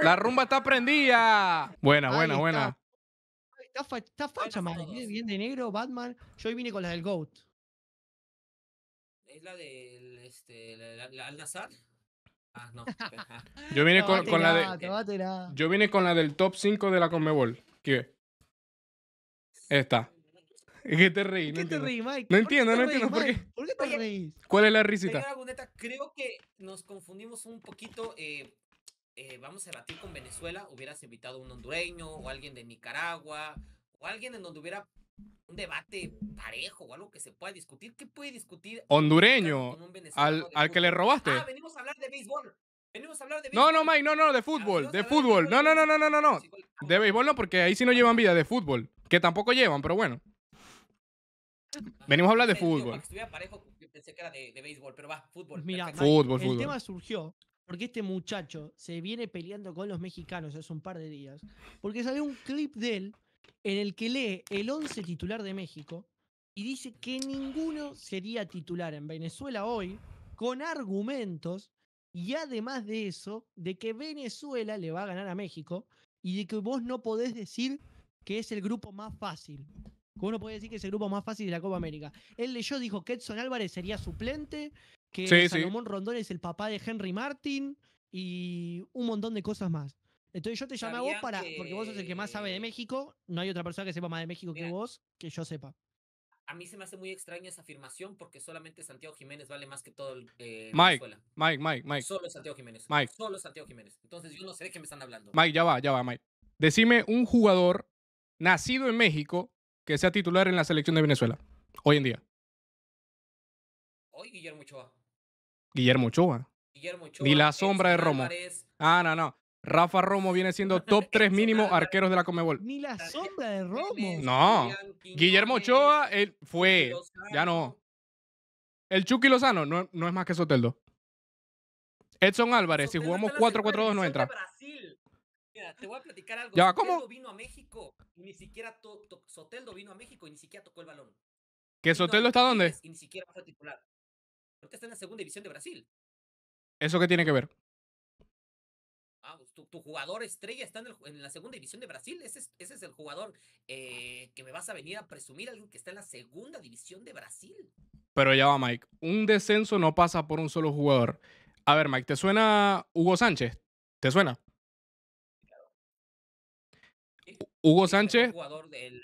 La rumba está prendida. Buena, buena, buena. Está, facha, man. Bien de negro, Batman. Yo hoy vine con la del GOAT. ¿Es la del este, la, Ah, no. yo vine con, la de. Yo vine con la del top 5 de la Conmebol. ¿Qué? Esta. ¿Qué te reí? no No entiendo, no entiendo. ¿Por qué? ¿Cuál es la risita? creo que nos confundimos un poquito. vamos a debatir con Venezuela. Hubieras invitado a un hondureño o alguien de Nicaragua o alguien en donde hubiera un debate parejo o algo que se pueda discutir. ¿Qué puede discutir? Hondureño. al, al que le robaste. Ah, venimos a hablar de béisbol. Venimos a hablar de béisbol. No, no, Mike, no, no, de fútbol, de fútbol. no, no, no, no, no, no. De béisbol no, porque ahí sí no llevan vida, de fútbol. Que tampoco llevan, pero bueno. Venimos a hablar de fútbol. parejo, pensé que era de, béisbol, pero va, fútbol. Mira, el tema surgió porque este muchacho se viene peleando con los mexicanos hace un par de días, porque salió un clip de él en el que lee el 11 titular de México y dice que ninguno sería titular en Venezuela hoy con argumentos y además de eso, de que Venezuela le va a ganar a México y de que vos no podés decir que es el grupo más fácil cómo uno puede decir que es el grupo más fácil de la Copa América. Él leyó, dijo que Edson Álvarez sería suplente, que Salomón Rondón es el papá de Henry Martin y un montón de cosas más. Entonces yo te llamo a vos para. Porque vos sos el que más sabe de México. No hay otra persona que sepa más de México que vos, que yo sepa. A mí se me hace muy extraña esa afirmación porque solamente Santiago Jiménez vale más que todo el. Eh, Mike, Mike, Mike, Mike. Solo Santiago Jiménez. Solo Santiago Jiménez. Entonces yo no sé de qué me están hablando. Mike, ya va, ya va, Mike. Decime un jugador nacido en México que sea titular en la selección de Venezuela, hoy en día? Hoy Guillermo Ochoa. Guillermo Ochoa. Ni la sombra de Romo. Ah, no, no. Rafa Romo viene siendo top 3 mínimo arqueros de la Comebol. Ni la sombra de Romo. No. Guillermo Ochoa fue. Ya no. El Chucky Lozano no, no es más que Soteldo. Edson Álvarez, si jugamos 4-4-2 no entra te voy a platicar algo. Ya, ¿cómo? Soteldo vino a México y ni siquiera vino a México y ni siquiera tocó el balón. ¿Qué? Soteldo está dónde? Y ni siquiera fue titular. Porque está en la segunda división de Brasil. ¿Eso qué tiene que ver? Ah, pues, tu, jugador estrella está en, la segunda división de Brasil. Ese es, el jugador eh, que me vas a venir a presumir, alguien que está en la segunda división de Brasil. Pero ya va, Mike. Un descenso no pasa por un solo jugador. A ver, Mike, ¿te suena Hugo Sánchez? ¿Te suena? Hugo Sánchez. Jugador eh, de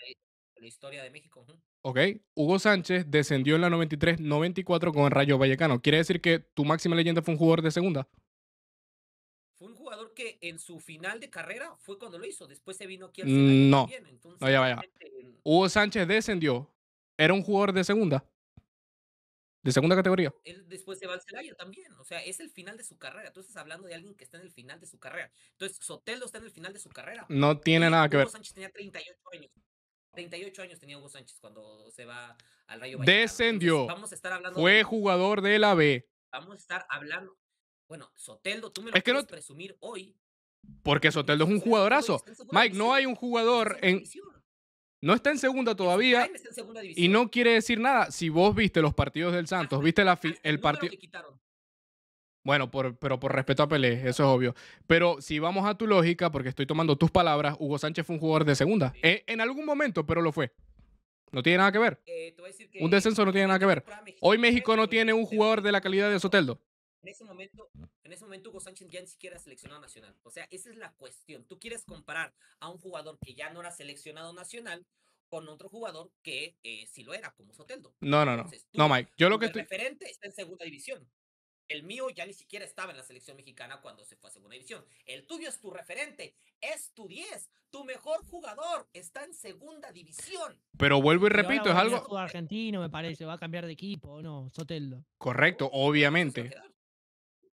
la, historia de México. Ok, Hugo Sánchez descendió en la 93-94 con el Rayo Vallecano. ¿Quiere decir que tu máxima leyenda fue un jugador de segunda? Fue un jugador que en su final de carrera fue cuando lo hizo. Después se vino aquí al mm, No, no, vaya. Hugo Sánchez descendió. ¿Era un jugador de segunda? de segunda categoría. después se va al Celaya también, o sea, es el final de su carrera. Tú estás hablando de alguien que está en el final de su carrera. Entonces, Soteldo está en el final de su carrera. No tiene nada que ver. Hugo Sánchez tenía 38 años. 38 años tenía Hugo Sánchez cuando se va al Rayo Vallecano. Descendió. vamos a estar hablando Fue jugador de la B. Vamos a estar hablando. Bueno, Soteldo, tú me lo puedes presumir hoy. Porque Soteldo es un jugadorazo. Mike, no hay un jugador en. No está en segunda todavía y no quiere decir nada. Si vos viste los partidos del ah, Santos, viste la el partido... Bueno, pero por respeto a Pelé, eso es obvio. Pero si vamos a tu lógica, porque estoy tomando tus palabras, Hugo Sánchez fue un jugador de segunda. E, en algún momento, pero lo fue. No tiene nada que ver. Eh, un descenso no tiene nada que ver. Hoy México no tiene un jugador de la calidad de Soteldo en ese momento, en ese momento Hugo Sánchez ya ni siquiera era seleccionado nacional. O sea, esa es la cuestión. Tú quieres comparar a un jugador que ya no era seleccionado nacional con otro jugador que eh, sí lo era, como Soteldo. No, no, no. no, Mike. Yo lo que estoy. El referente está en segunda división. El mío ya ni siquiera estaba en la selección mexicana cuando se fue a segunda división. El tuyo es tu referente, es tu 10, tu mejor jugador está en segunda división. Pero vuelvo y repito, es algo. Argentino, me parece, va a cambiar de equipo, ¿no? Soteldo. Correcto, obviamente.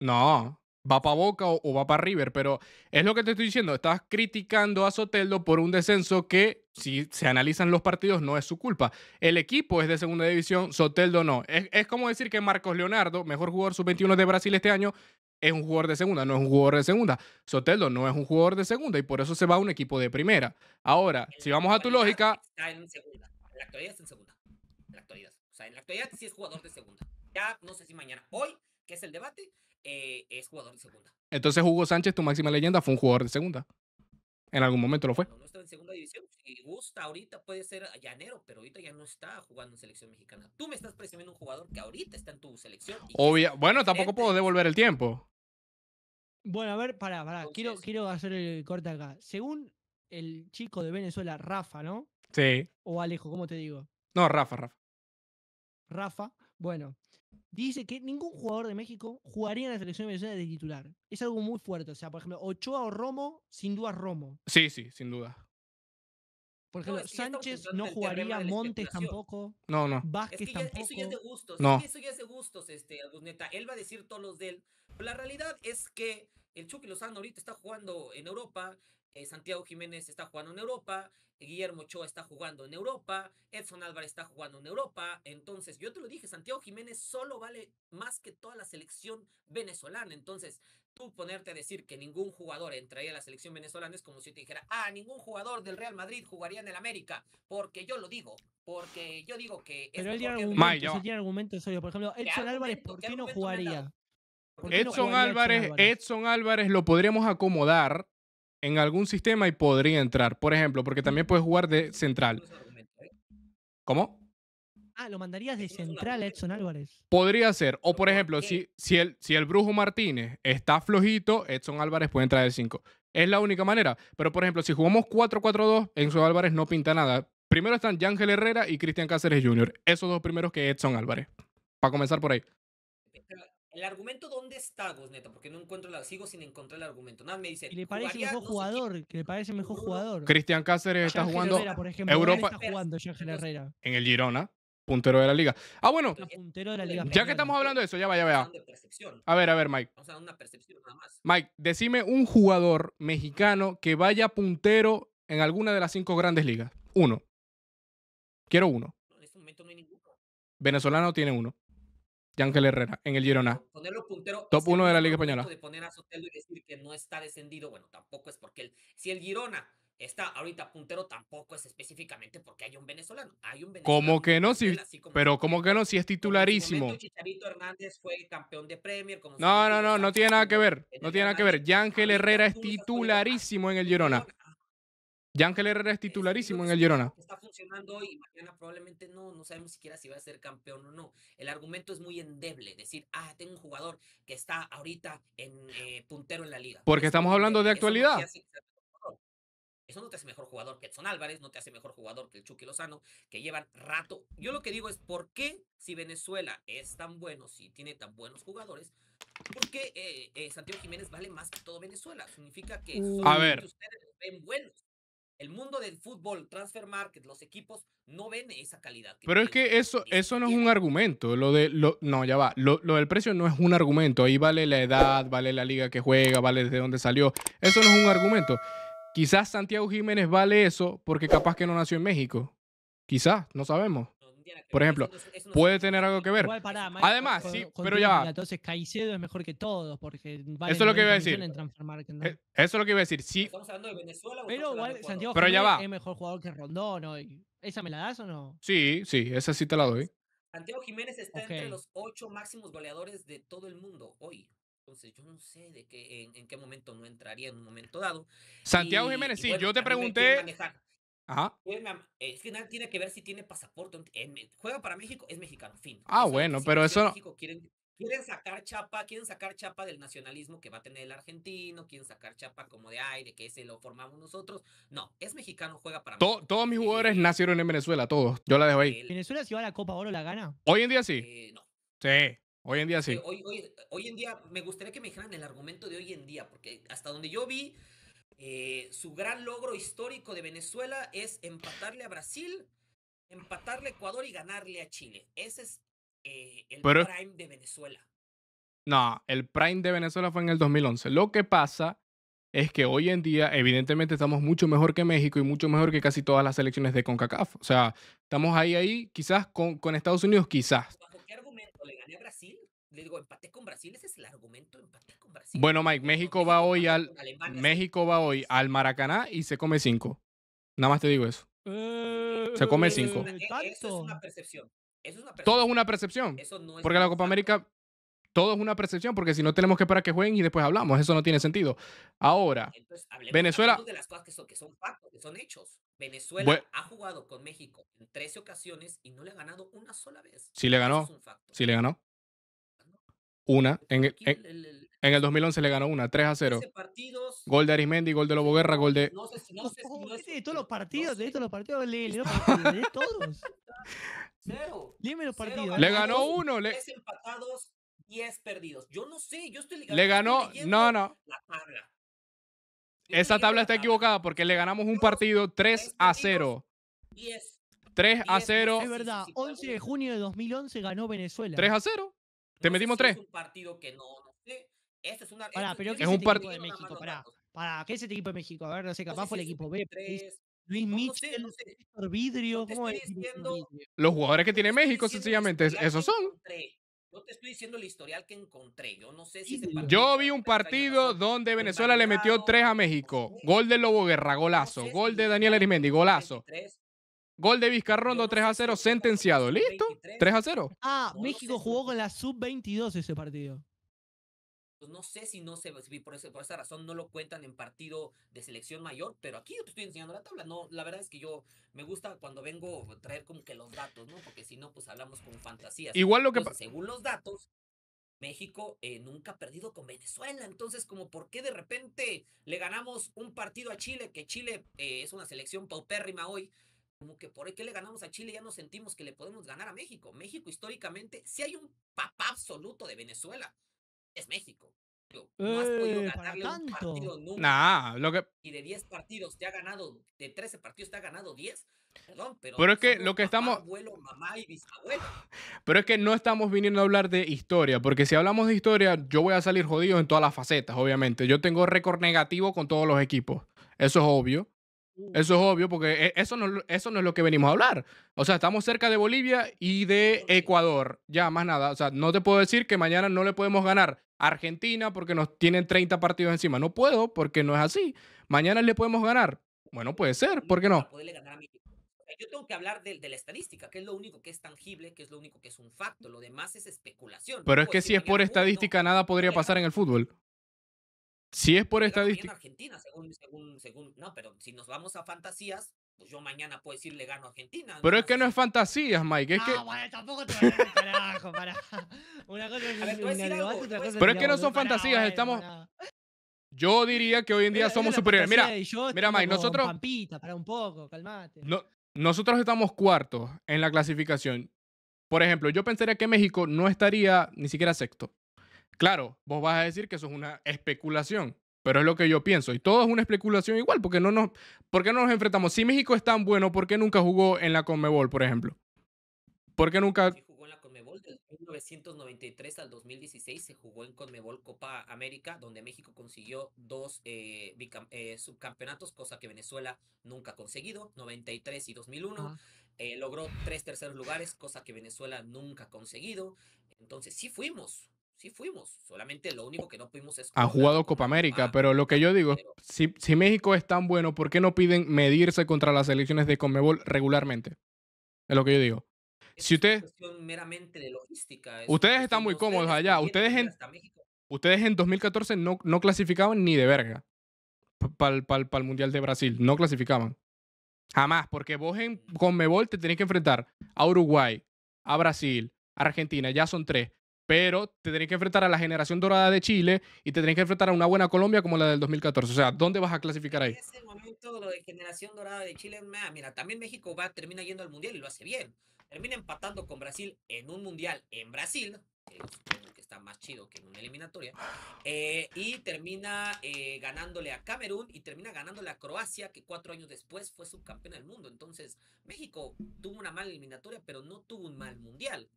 No, va para Boca o, va para River, pero es lo que te estoy diciendo. Estás criticando a Soteldo por un descenso que, si se analizan los partidos, no es su culpa. El equipo es de segunda división, Soteldo no. Es, como decir que Marcos Leonardo, mejor jugador sub-21 de Brasil este año, es un jugador de segunda, no es un jugador de segunda. Soteldo no es un jugador de segunda y por eso se va a un equipo de primera. Ahora, si vamos a tu lógica. Está en segunda. la actualidad está en segunda. O sea, en la actualidad sí es jugador de segunda. Ya no sé si mañana. Hoy, que es el debate, eh, es jugador de segunda. Entonces Hugo Sánchez, tu máxima leyenda, fue un jugador de segunda. En algún momento lo fue. No, está en segunda división. Si gusta, ahorita puede ser llanero, pero ahorita ya no está jugando en selección mexicana. Tú me estás presionando un jugador que ahorita está en tu selección. Obvio, Bueno, tampoco puedo devolver el tiempo. Bueno, a ver, para pará. quiero, quiero hacer el corte acá. Según el chico de Venezuela, Rafa, ¿no? Sí. O Alejo, ¿cómo te digo? No, Rafa, Rafa. Rafa. Bueno, dice que ningún jugador de México jugaría en la selección mexicana de titular. Es algo muy fuerte. O sea, por ejemplo, Ochoa o Romo, sin duda Romo. Sí, sí, sin duda. Por ejemplo, Sánchez no jugaría, Montes tampoco. No, no. Vázquez tampoco. Eso ya es de gustos. No. eso ya es de gustos, este, Él va a decir todos los de él. Pero la realidad es que el Chucky Lozano ahorita está jugando en Europa. Eh, Santiago Jiménez está jugando en Europa, Guillermo Ochoa está jugando en Europa, Edson Álvarez está jugando en Europa. Entonces, yo te lo dije, Santiago Jiménez solo vale más que toda la selección venezolana. Entonces, tú ponerte a decir que ningún jugador entraría a la selección venezolana es como si te dijera, ah, ningún jugador del Real Madrid jugaría en el América, porque yo lo digo. Porque yo digo que... Pero él tiene argumentos, él Por ejemplo, Edson Álvarez, ¿por qué, no jugaría? Álvarez, Edson Álvarez, Edson Álvarez lo podríamos acomodar en algún sistema y podría entrar, por ejemplo, porque también puedes jugar de central. ¿eh? ¿Cómo? Ah, lo mandarías de central a Edson Álvarez. Podría ser. O por ejemplo, si, si, el, si el Brujo Martínez está flojito, Edson Álvarez puede entrar de 5. Es la única manera. Pero por ejemplo, si jugamos 4-4-2, Edson Álvarez no pinta nada. Primero están Yángel Herrera y Cristian Cáceres Jr. Esos dos primeros que Edson Álvarez. Para comenzar por ahí. El argumento, ¿dónde está, Gosneta? Pues, Porque no encuentro la, sigo sin encontrar el argumento. Nada, me dice. Y le parece mejor jugador, que le parece mejor jugador. Cristian Cáceres está jugando. Herrera, Europa. Está jugando En el Girona, puntero de la liga. Ah, bueno. ya que estamos hablando de eso, ya vaya, vea. A ver, a ver, Mike. O sea, una percepción nada más. Mike, decime un jugador mexicano que vaya puntero en alguna de las cinco grandes ligas. Uno. Quiero uno. En este momento no hay ninguno. Venezolano tiene uno. Yangel Herrera en el Girona. Ponerlo puntero. Top 1 de la Liga Española. De poner a Sotelo y decir que no está descendido, bueno, tampoco es porque el, si el Girona está ahorita puntero, tampoco es específicamente porque hay un venezolano. Hay un venezolano. Como que no? Si, pero como que no? Si es titularísimo. Chicharito Hernández fue campeón de Premier. Como no, no, no, no, no tiene nada que ver. No tiene nada que ver. Yangel Herrera es titularísimo en el Girona. Ángel Herrera es titularísimo en el Girona. Está funcionando y mañana probablemente no, no sabemos siquiera si va a ser campeón o no. El argumento es muy endeble, decir, ah, tengo un jugador que está ahorita en eh, puntero en la liga. Porque estamos hablando de actualidad. Eso no, te hace mejor jugador que Edson Álvarez, no te hace mejor jugador que el Chucky Lozano, que llevan rato. Yo lo que digo es, ¿por qué si Venezuela es tan bueno, si tiene tan buenos jugadores, ¿Por qué eh, eh, Santiago Jiménez vale más que todo Venezuela. Significa que, a ver. que ustedes ven buenos. El mundo del fútbol, transfer market, los equipos no ven esa calidad. Pero es que eso, eso no es un argumento. Lo de, lo, no, ya va. Lo, lo, del precio no es un argumento. Ahí vale la edad, vale la liga que juega, vale desde dónde salió. Eso no es un argumento. Quizás Santiago Jiménez vale eso porque capaz que no nació en México. Quizás, no sabemos. Por ejemplo, puede tener algo que ver. Además, sí, pero ya. va. Entonces Caicedo es mejor que todos porque Eso es lo que iba a decir. E, eso es lo que iba a decir. Sí. ¿Estamos hablando de Venezuela Pero ya va. es mejor jugador que Rondón ¿Esa me la das o no? Sí, sí, esa sí te la doy. Santiago Jiménez está entre los ocho máximos goleadores de todo el mundo hoy. Entonces, yo no sé de qué, en, qué momento no entraría en un momento dado. Santiago Jiménez, sí, yo te pregunté. Ajá. Es que nada tiene que ver si tiene pasaporte. Juega para México, es mexicano, fin. Ah, bueno, pero eso. quieren, quieren sacar chapa, quieren sacar chapa del nacionalismo que va a tener el argentino, quieren sacar chapa como de aire, que ese lo formamos nosotros. No, es mexicano, juega para México. todos mis jugadores nacieron en Venezuela, todos. Yo la dejo ahí. ¿Venezuela si va a la Copa Oro la gana? Hoy en día sí. Eh, sí. Hoy en día sí. hoy, hoy, hoy en día me gustaría que me dijeran el argumento de hoy en día, porque hasta donde yo vi, eh, su gran logro histórico de Venezuela es empatarle a Brasil, empatarle a Ecuador y ganarle a Chile. Ese es eh, el prime de Venezuela. No, el prime de Venezuela fue en el 2011. Lo que pasa es que hoy en día, evidentemente, estamos mucho mejor que México y mucho mejor que casi todas las selecciones de CONCACAF. O sea, estamos ahí, ahí, quizás con, con Estados Unidos, quizás le digo, empaté con Brasil, ese es el argumento, empaté con Brasil. Bueno, Mike, México va hoy al México va hoy al Maracaná y se come cinco. Nada más te digo eso. se come eh, cinco. E, eso es una percepción. Todo es una percepción. Eso no porque la Copa América todo es una percepción, porque si no tenemos que esperar que jueguen y después hablamos, eso no tiene sentido. Ahora, Entonces, hablemos, Venezuela. de las cosas que son, que son factos, que son hechos. Venezuela ha jugado con México en 13 ocasiones y no le ha ganado una sola vez. Sí le ganó. sí le ganó. Una. En, e, en, el, 2011 le ganó una, 3 a 0. gol de Arismendi, gol de Lobo Guerra, gol de. No sé si no sé De todos los partidos, de todos los partidos, le, todos. Dime los partidos. le ganó uno. Le... empatados, 10 perdidos. Yo no sé, yo estoy Le ganó. no, no. La tabla. Esa tabla está equivocada porque le ganamos un partido 3 a 0. 10. 3 a 0. Es verdad, 11 de junio de 2011 ganó Venezuela. 3 a 0. Te metimos tres. Es un partido que no, no sé. es una. es, un partido de México? ¿Para Para ¿qué es ese equipo de México? A ver, no sé, capaz fue el equipo B. Luis no, Mitchell, Vidrio, ¿cómo es? Los jugadores que tiene México, sencillamente, esos son. Yo te estoy diciendo el historial que encontré. Yo no sé si Yo vi un partido donde Venezuela le metió tres a México. Gol de Lobo Guerra, golazo. Gol de Daniel Arimendi, golazo. Gol de Vizcarrondo 3 a 0, sentenciado. ¿Listo? 3 a 0. Ah, México jugó con la sub-22 ese partido. Pues no sé si no se, por, esa razón no lo cuentan en partido de selección mayor, pero aquí yo te estoy enseñando la tabla. No, la verdad es que yo me gusta cuando vengo traer como que los datos, ¿no? Porque si no, pues hablamos con fantasías. Igual lo que según los datos, México eh, nunca ha perdido con Venezuela. Entonces, como por qué de repente le ganamos un partido a Chile, que Chile eh, es una selección paupérrima hoy, como que por el que le ganamos a Chile ya no sentimos que le podemos ganar a México. México históricamente, si hay un papá absoluto de Venezuela, es México. No has podido eh, ganarle un partido nunca. lo que... Y de 10 partidos te ha ganado, de 13 partidos te ha ganado 10. Perdón, pero, pero es que lo que estamos... Pero es que no estamos viniendo a hablar de historia, porque si hablamos de historia, yo voy a salir jodido en todas las facetas, obviamente. Yo tengo récord negativo con todos los equipos, eso es obvio. Eso es obvio, porque e, eso no, eso no es lo que venimos a hablar. O sea, estamos cerca de Bolivia y de Ecuador. Ya, más nada. O sea, no te puedo decir que mañana no le podemos ganar a Argentina porque nos tienen 30 partidos encima. No puedo, porque no es así. Mañana le podemos ganar. Bueno, puede ser, ¿por qué no? Eh, yo tengo que hablar de, la estadística, que es lo único que es tangible, que es lo único que es un facto. Lo demás es especulación. Pero es que si es por estadística, nada podría pasar en el fútbol. Si es por estadística. Argentina, No, pero si nos vamos a fantasías, pues yo mañana puedo decirle gano a Argentina. Pero es que no es fantasías, Mike. Es no, ah, que... bueno, tampoco te voy a carajo, para. Una cosa Pero es que no son fantasías, estamos. Yo diría que hoy en día somos superiores. Mira, mira Mike, nosotros. No, nosotros estamos cuartos en la clasificación. Por ejemplo, yo pensaría que México no estaría ni siquiera sexto. Claro, vos vas a decir que eso es una especulación, pero es lo que yo pienso. Y todo es una especulación igual, porque no nos, ¿por no nos enfrentamos? Si México es tan bueno, ¿por qué nunca jugó en la Conmebol, por ejemplo? ¿Por qué nunca... jugó en la Conmebol del 1993 al 2016, se jugó en Conmebol Copa América, donde México consiguió dos eh, eh, subcampeonatos, cosa que Venezuela nunca ha conseguido, 93 y 2001. Eh, logró tres terceros lugares, cosa que Venezuela nunca ha conseguido. Entonces sí fuimos, sí fuimos. Solamente lo único que no pudimos es. Han jugado Copa América, pero lo que yo digo, si, si México es tan bueno, ¿por qué no piden medirse contra las elecciones de Conmebol regularmente? Es lo que yo digo. si usted, meramente de logística. ustedes están muy cómodos allá. Ustedes en, ustedes en 2014 no, no clasificaban ni de verga para el Mundial de Brasil. No clasificaban. Jamás, porque vos en mm. Conmebol te tenés que enfrentar a Uruguay, a Brasil, a Argentina, ya son tres pero te tenés que enfrentar a la generación dorada de Chile y te tenés que enfrentar a una buena Colombia como la del 2014. O sea, ¿dónde vas a clasificar ahí? En ese momento, lo de generación dorada de Chile, mira, también México va, termina yendo al Mundial y lo hace bien. Termina empatando con Brasil en un Mundial en Brasil, que, está más chido que en una eliminatoria, eh, y termina eh, ganándole a Camerún y termina ganándole a Croacia, que cuatro años después fue subcampeón del mundo. Entonces, México tuvo una mala eliminatoria, pero no tuvo un mal Mundial.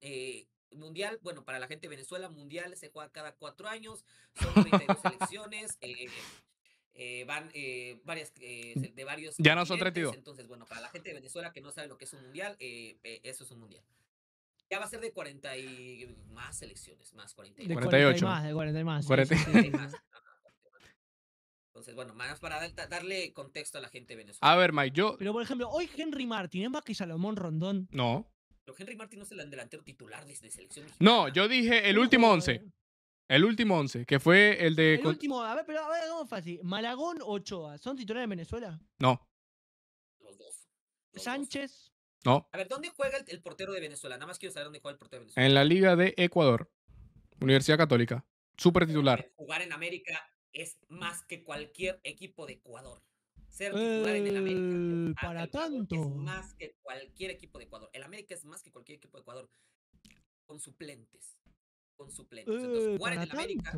Eh, mundial, bueno, para la gente de Venezuela, mundial se juega cada cuatro años, son 32 elecciones, eh, eh, van eh, varias, mm, de varios. Ya no son 32. Entonces, bueno, para la gente de Venezuela que no sabe lo que es un mundial, eso es un mundial. Ya va a ser de 40 y más elecciones, más 48. 48. y más, de 40 y más. Entonces, bueno, más para darle contexto a la gente Venezuela. A ver, Mike, yo. Pero por ejemplo, hoy Henry Martin, es más que Salomón Rondón. No. Henry Martín no es el delantero titular desde selecciones. selección. No, yo dije el último once. El último once, que fue el de. El último, a ver, pero a ver, hagamos fácil. Malagón o Ochoa, ¿son titulares de Venezuela? No. Los dos. Sánchez. No. A ver, ¿dónde juega el, portero de Venezuela? Nada más quiero saber dónde juega el portero de Venezuela. En la Liga de Ecuador, Universidad Católica. Super titular. Jugar en América es más que cualquier equipo de Ecuador ser titular en el América. Eh, para tanto. Es más que cualquier equipo de Ecuador. El América es más que cualquier equipo de Ecuador. Con suplentes. Con suplentes. Entonces, eh, jugar en el América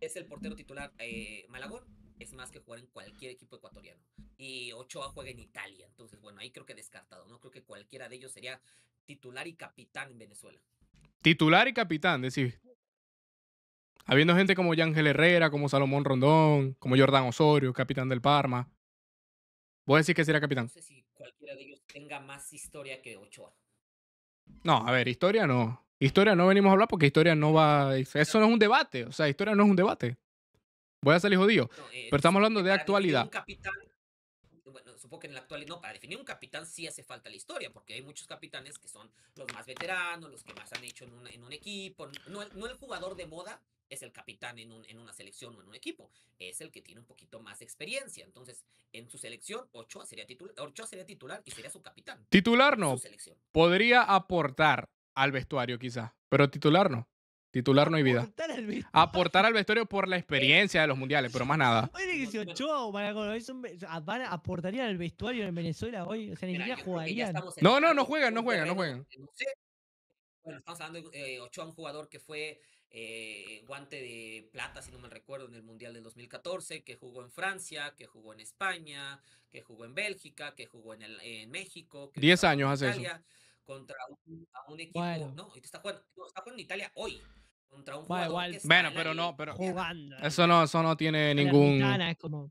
es el portero titular eh, Malagón. Es más que jugar en cualquier equipo ecuatoriano. Y Ochoa juega en Italia. Entonces, bueno, ahí creo que descartado. No creo que cualquiera de ellos sería titular y capitán en Venezuela. Titular y capitán, decir Habiendo gente como Yangel Herrera, como Salomón Rondón, como Jordán Osorio, capitán del Parma, Voy a decir que será capitán. No sé si cualquiera de ellos tenga más historia que Ochoa. No, a ver, historia no. Historia no venimos a hablar porque historia no va. Eso no es un debate. O sea, historia no es un debate. Voy a salir jodido. Eh, pero estamos hablando de actualidad. Un capitán, supongo que en la actualidad. No, para definir un capitán sí hace falta la historia, porque hay muchos capitanes que son los más veteranos, los que más han hecho en un, equipo. no el jugador de moda, es el capitán en, un, en una selección o en un equipo, es el que tiene un poquito más de experiencia. Entonces, en su selección, Ochoa sería, titular, Ochoa sería titular y sería su capitán. Titular no. Podría aportar al vestuario quizás, pero titular no. Titular no hay vida. Aportar al vestuario por la experiencia de los mundiales, pero más nada. Oye, que si Ochoa o aportarían al vestuario en Venezuela hoy, o sea, ni siquiera jugarían. No, no, no juegan, no juegan, no juegan. Bueno, estamos hablando de eh, Ochoa, un jugador que fue eh, guante de plata, si no me recuerdo, en el Mundial del 2014, que jugó en Francia, que jugó en España, que jugó en Bélgica, que jugó en, el, México. Que 10 años hace eso. Contra un, equipo, bueno. no, está jugando, está jugando en Italia hoy contra un jugador Bueno, pero no, pero jugando. Eso no, eso no tiene ningún. como...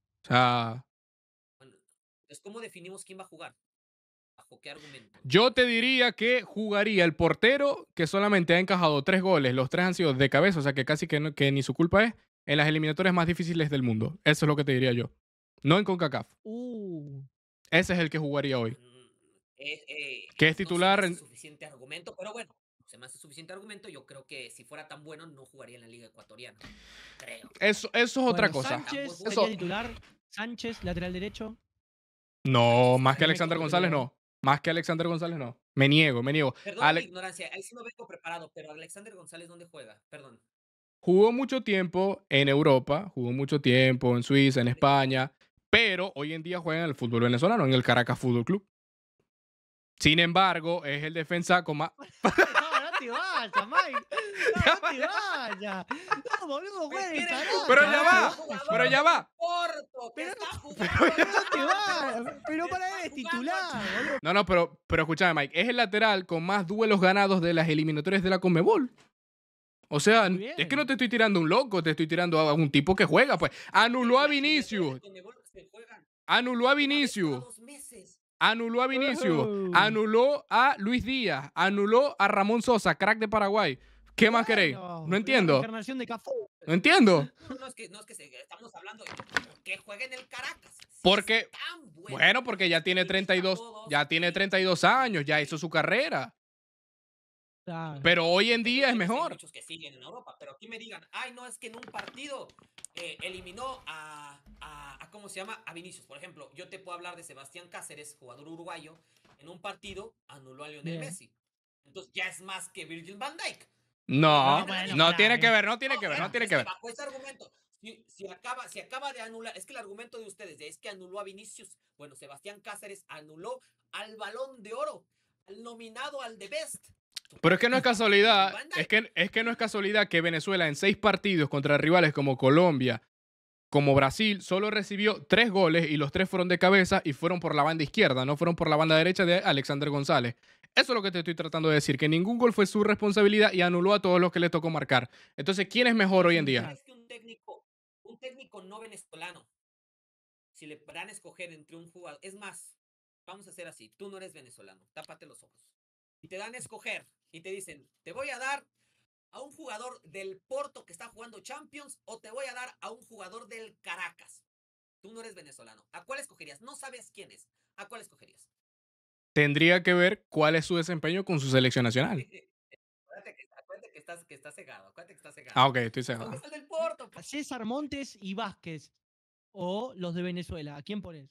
es como definimos quién va a jugar. Yo te diría que jugaría el portero que solamente ha encajado tres goles, los tres han sido de cabeza, o sea que casi que, que ni su culpa es, en las eliminatorias más difíciles del mundo. Eso es lo que te diría yo. No en CONCACAF. Uh. Ese es el que jugaría hoy. Mm, eh, que es titular. No suficiente argumento, pero bueno, se me hace suficiente argumento. Yo creo que si fuera tan bueno, no jugaría en la Liga Ecuatoriana. Creo. Eso, es otra cosa. Sánchez, titular. Sánchez, lateral derecho. No, más que Alexander González, no. Más que Alexander González, no. Me niego, me niego. Perdón ignorancia, ahí sí no vengo preparado, pero Alexander González, ¿dónde juega? Perdón. Jugó mucho tiempo en Europa, jugó mucho tiempo en Suiza, en España, pero hoy en día juega en el fútbol venezolano, en el Caracas Fútbol Club. Sin embargo, es el defensa con más. no, te no No, Pero ya va. Pero ya va. pero, no Pero para titular, No, no, pero, pero escúchame, Mike. Es el lateral con más duelos ganados de las eliminatorias de la Conmebol. O sea, es que no te estoy tirando un loco, te estoy tirando a un tipo que juega. Pues. Anuló a Vinicius. Anuló a Vinicius. Anuló a Vinicius. Anuló a Luis Díaz. Anuló a Ramón Sosa, crack de Paraguay. ¿Qué más queréis? No entiendo. No entiendo. No, es que, estamos hablando que juegue en el Caracas. Porque, bueno, porque ya tiene 32, ya tiene 32 años, ya hizo su carrera. Pero hoy en día es mejor. Hay muchos que siguen en Europa, pero aquí me digan, ay, no, es que en un partido eh, eliminó a, ¿cómo se llama? A Vinicius, por ejemplo. Yo te puedo hablar de Sebastián Cáceres, jugador uruguayo, en un partido anuló a Lionel Messi. Entonces ya es más que Virgil van Dijk. No, no, tiene que ver, no tiene pues que ver, no tiene que, ver. ese argumento, si, acaba, de anular, es que el argumento de ustedes es que anuló a Vinicius. Bueno, Sebastián Cáceres anuló al balón de oro, al nominado al de Best. Pero es que no es casualidad, es que, es que no es casualidad que Venezuela en seis partidos contra rivales como Colombia, como Brasil, solo recibió tres goles y los tres fueron de cabeza y fueron por la banda izquierda, no fueron por la banda derecha de Alexander González. Eso es lo que te estoy tratando de decir, que ningún gol fue su responsabilidad y anuló a todos los que le tocó marcar. Entonces, ¿quién es mejor hoy en día? un técnico, un técnico no venezolano, si le dan a escoger entre un jugador, es más, vamos a hacer así, tú no eres venezolano, tápate los ojos. Y te dan a escoger y te dicen, te voy a dar a un jugador del Porto que está jugando Champions o te voy a dar a un jugador del Caracas. Tú no eres venezolano. ¿A cuál escogerías? No sabes quién es. ¿A cuál escogerías? tendría que ver cuál es su desempeño con su selección nacional. Eh, eh, acuérdate que, está cegado. Acuérdate que está cegado. Ah, ok, estoy cegado. Pues. César Montes y Vázquez. O los de Venezuela. ¿A quién pones?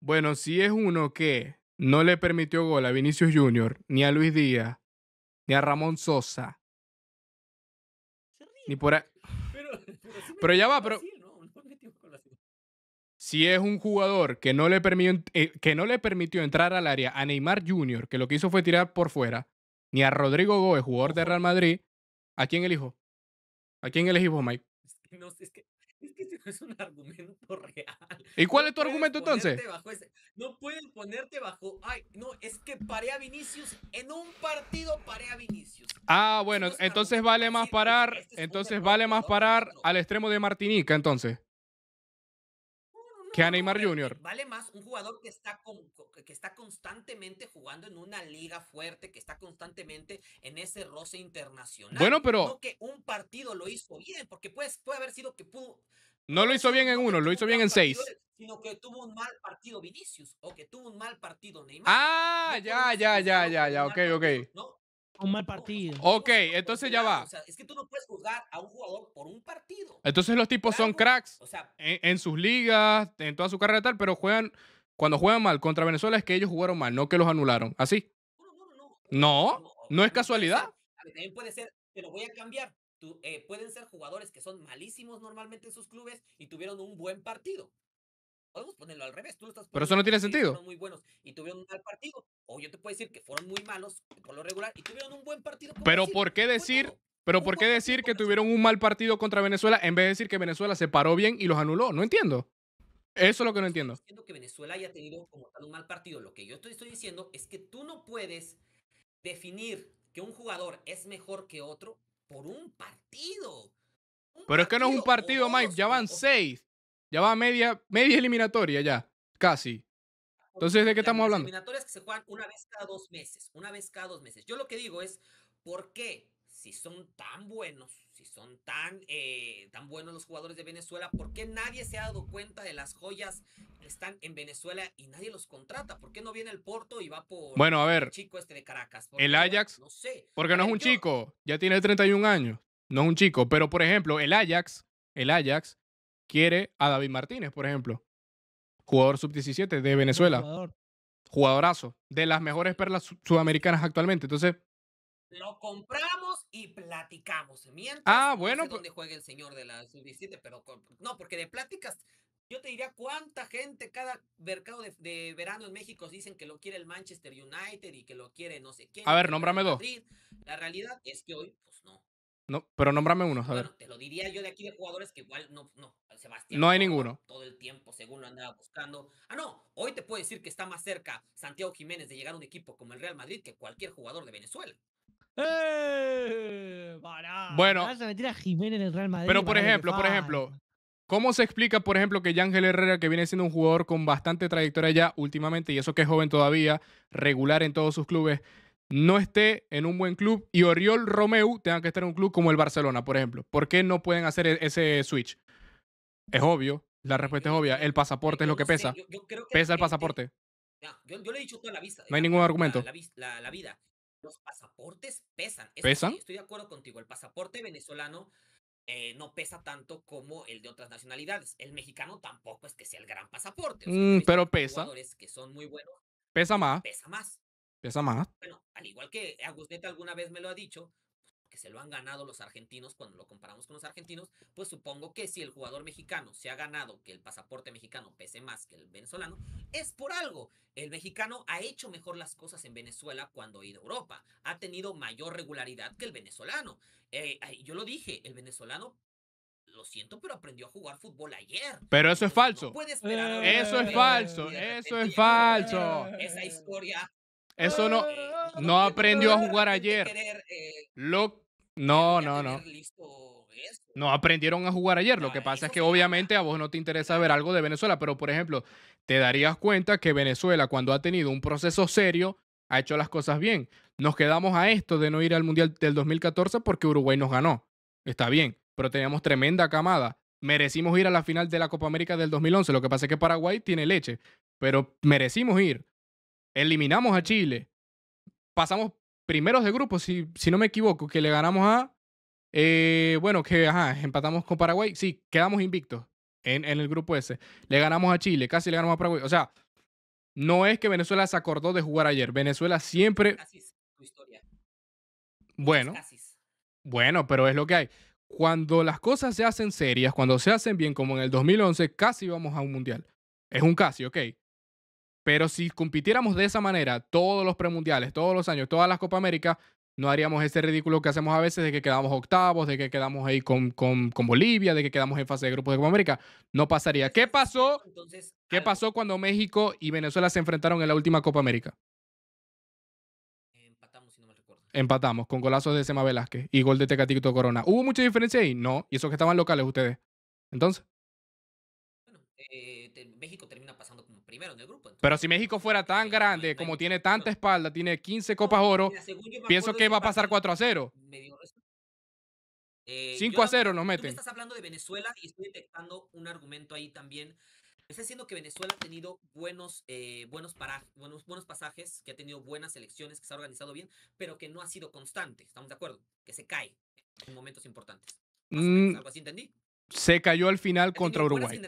Bueno, si es uno que no le permitió gol a Vinicius Junior, ni a Luis Díaz, ni a Ramón Sosa, ni por pues. ahí. Pero, pero ya va, pero, si es un jugador que no le permitió, eh, que no le permitió entrar al área a Neymar Jr., que lo que hizo fue tirar por fuera, ni a Rodrigo Gómez, jugador de Real Madrid, ¿a quién elijo? ¿A quién elegimos, Mike? Es que no, es que, es no es un argumento real. ¿Y cuál es tu argumento entonces? Ese, no pueden ponerte bajo. Ay, no, es que paré a Vinicius. En un partido paré a Vinicius. Ah, bueno, entonces vale más parar. Entonces vale más parar al extremo de Martinica, entonces que a Neymar Jr. Vale más un jugador que está, que está constantemente jugando en una liga fuerte, que está constantemente en ese roce internacional. Bueno, pero. que un partido lo hizo bien, porque pues, puede haber sido que pudo. No lo hizo bien en uno, lo hizo bien en seis. Sino que tuvo un mal partido Vinicius o que tuvo un mal partido Neymar. Ah, ya, ya, ya, ya, ya, ok, ok. Un mal partido. Ok, entonces ya va. es que tú no puedes juzgar a un jugador por un partido. Entonces los tipos son cracks en, sus ligas, en toda su carrera y tal, pero juegan, cuando juegan mal contra Venezuela es que ellos jugaron mal, no que los anularon. ¿Así? No, no, es casualidad. También puede ser, pero voy a cambiar. Eh, pueden ser jugadores que son malísimos normalmente en sus clubes y tuvieron un buen partido podemos ponerlo al revés. Tú lo estás Pero eso no tiene sentido. muy buenos y tuvieron un partido. O yo te decir que fueron muy malos por lo regular y tuvieron un buen partido. Pero ¿por qué decir? pero ¿por qué decir que tuvieron un mal partido contra Venezuela en vez de decir que Venezuela se paró bien y los anuló? No entiendo. Eso es lo que no entiendo. Entiendo que Venezuela haya tenido como tal un mal partido. Lo que yo te estoy diciendo es que tú no puedes definir que un jugador es mejor que otro por un partido. pero es que no es un partido, Mike. Ya van seis. Ya va media, media eliminatoria ya, casi. Entonces, ¿de qué estamos hablando? eliminatorias que se juegan una vez cada dos meses, una vez cada dos meses. Yo lo que digo es, ¿por qué? Si son tan buenos, si son tan, eh, tan buenos los jugadores de Venezuela, ¿por qué nadie se ha dado cuenta de las joyas que están en Venezuela y nadie los contrata? ¿Por qué no viene el Porto y va por bueno, a el chico este de Caracas? El Ajax, no sé. Porque no es un chico, ya tiene 31 años, no es un chico, pero por ejemplo, el Ajax, el Ajax quiere a David Martínez, por ejemplo, jugador sub-17 de Venezuela. Jugadorazo, de las mejores perlas sudamericanas actualmente. Entonces. Lo compramos y platicamos. Mientras, ah, bueno. No sé pues dónde juega el señor de la sub-17, pero no, porque de pláticas yo te diría cuánta gente cada mercado de, de, verano en México dicen que lo quiere el Manchester United y que lo quiere no sé quién. A ver, nómbrame dos. La realidad es que hoy, pues no. No, pero nómbrame uno, a Bueno, te lo diría yo de aquí de jugadores que igual no, no, Sebastián. No hay ninguno. Todo el tiempo, según lo andaba buscando. Ah, no, hoy te puedo decir que está más cerca Santiago Jiménez de llegar a un equipo como el Real Madrid que cualquier jugador de Venezuela. ¡Eh! bueno. Jiménez en el Real Madrid. Pero por ejemplo, por ejemplo, ¿Cómo se explica, por ejemplo, que Yángel Herrera, que viene siendo un jugador con bastante trayectoria ya últimamente, y eso que es joven todavía, regular en todos sus clubes, no esté en un buen club y Oriol Romeu tenga que estar en un club como el Barcelona, por ejemplo. ¿Por qué no pueden hacer e-, ese switch? Es obvio, la respuesta es obvia. El pasaporte es lo que pesa. pesa el pasaporte. yo, le he dicho toda la vista No hay ningún argumento. La, vida. Los pasaportes pesan. estoy de acuerdo contigo. El pasaporte venezolano eh, no pesa tanto como el de otras nacionalidades. El mexicano tampoco es que sea el gran pasaporte. Mm, pero pesa. Pesa más. Pesa más. Pesa más. Bueno, al igual que Agusteta alguna vez me lo ha dicho, que se lo han ganado los argentinos cuando lo comparamos con los argentinos, pues supongo que si el jugador mexicano se ha ganado que el pasaporte mexicano pese más que el venezolano, es por algo. El mexicano ha hecho mejor las cosas en Venezuela cuando ha ido a Europa, ha tenido mayor regularidad que el venezolano. Eh, yo lo dije, el venezolano lo siento, pero aprendió a jugar fútbol ayer. Pero eso es falso. Eh, eso es falso, eh, eso es falso. Esa historia eso no, aprendió a jugar ayer. Eh, no, no, no. No aprendieron a jugar ayer. Lo que pasa es que obviamente a vos no te interesa ver algo de Venezuela, pero por ejemplo, te darías cuenta que Venezuela cuando ha tenido un proceso serio ha hecho las cosas bien. Nos quedamos a esto de no ir al Mundial del 2014 porque Uruguay nos ganó. Está bien, pero teníamos tremenda camada. Merecimos ir a la final de la Copa América del 2011. Lo que pasa es que Paraguay tiene leche, pero merecimos ir eliminamos a Chile, pasamos primeros de grupo, si, si no me equivoco, que le ganamos a, eh, bueno, que ajá, empatamos con Paraguay, sí, quedamos invictos en, en el grupo ese. Le ganamos a Chile, casi le ganamos a Paraguay. O sea, no es que Venezuela se acordó de jugar ayer. Venezuela siempre... Bueno. Bueno, pero es lo que hay. Cuando las cosas se hacen serias, cuando se hacen bien, como en el 2011, casi vamos a un mundial. Es un casi, ok. Pero si compitiéramos de esa manera todos los premundiales, todos los años, todas las Copa América, no haríamos ese ridículo que hacemos a veces de que quedamos octavos, de que quedamos ahí con, con, Bolivia, de que quedamos en fase de grupos de Copa América. No pasaría. ¿Qué pasó? ¿Qué pasó cuando México y Venezuela se enfrentaron en la última Copa América? Empatamos, si no me recuerdo. Empatamos con golazos de Sema Velázquez y gol de Tecatito Corona. ¿Hubo mucha diferencia ahí? No. ¿Y esos que estaban locales ustedes? Entonces. Bueno, eh, México terminó pero si México fuera tan eh, grande, como tiene tanta espalda, tiene 15 copas oro, pienso que va a pasar 4 a 0. 5 eh, a 0 nos meten. estás hablando de Venezuela y estoy detectando un argumento ahí también. Está diciendo que Venezuela ha tenido buenos, eh, buenos, para, buenos, buenos pasajes, que ha tenido buenas elecciones, que se ha organizado bien, pero que no ha sido constante. ¿Estamos de acuerdo? Que se cae en momentos importantes. Mm, ¿Algo así entendí? Se cayó al final contra Uruguay.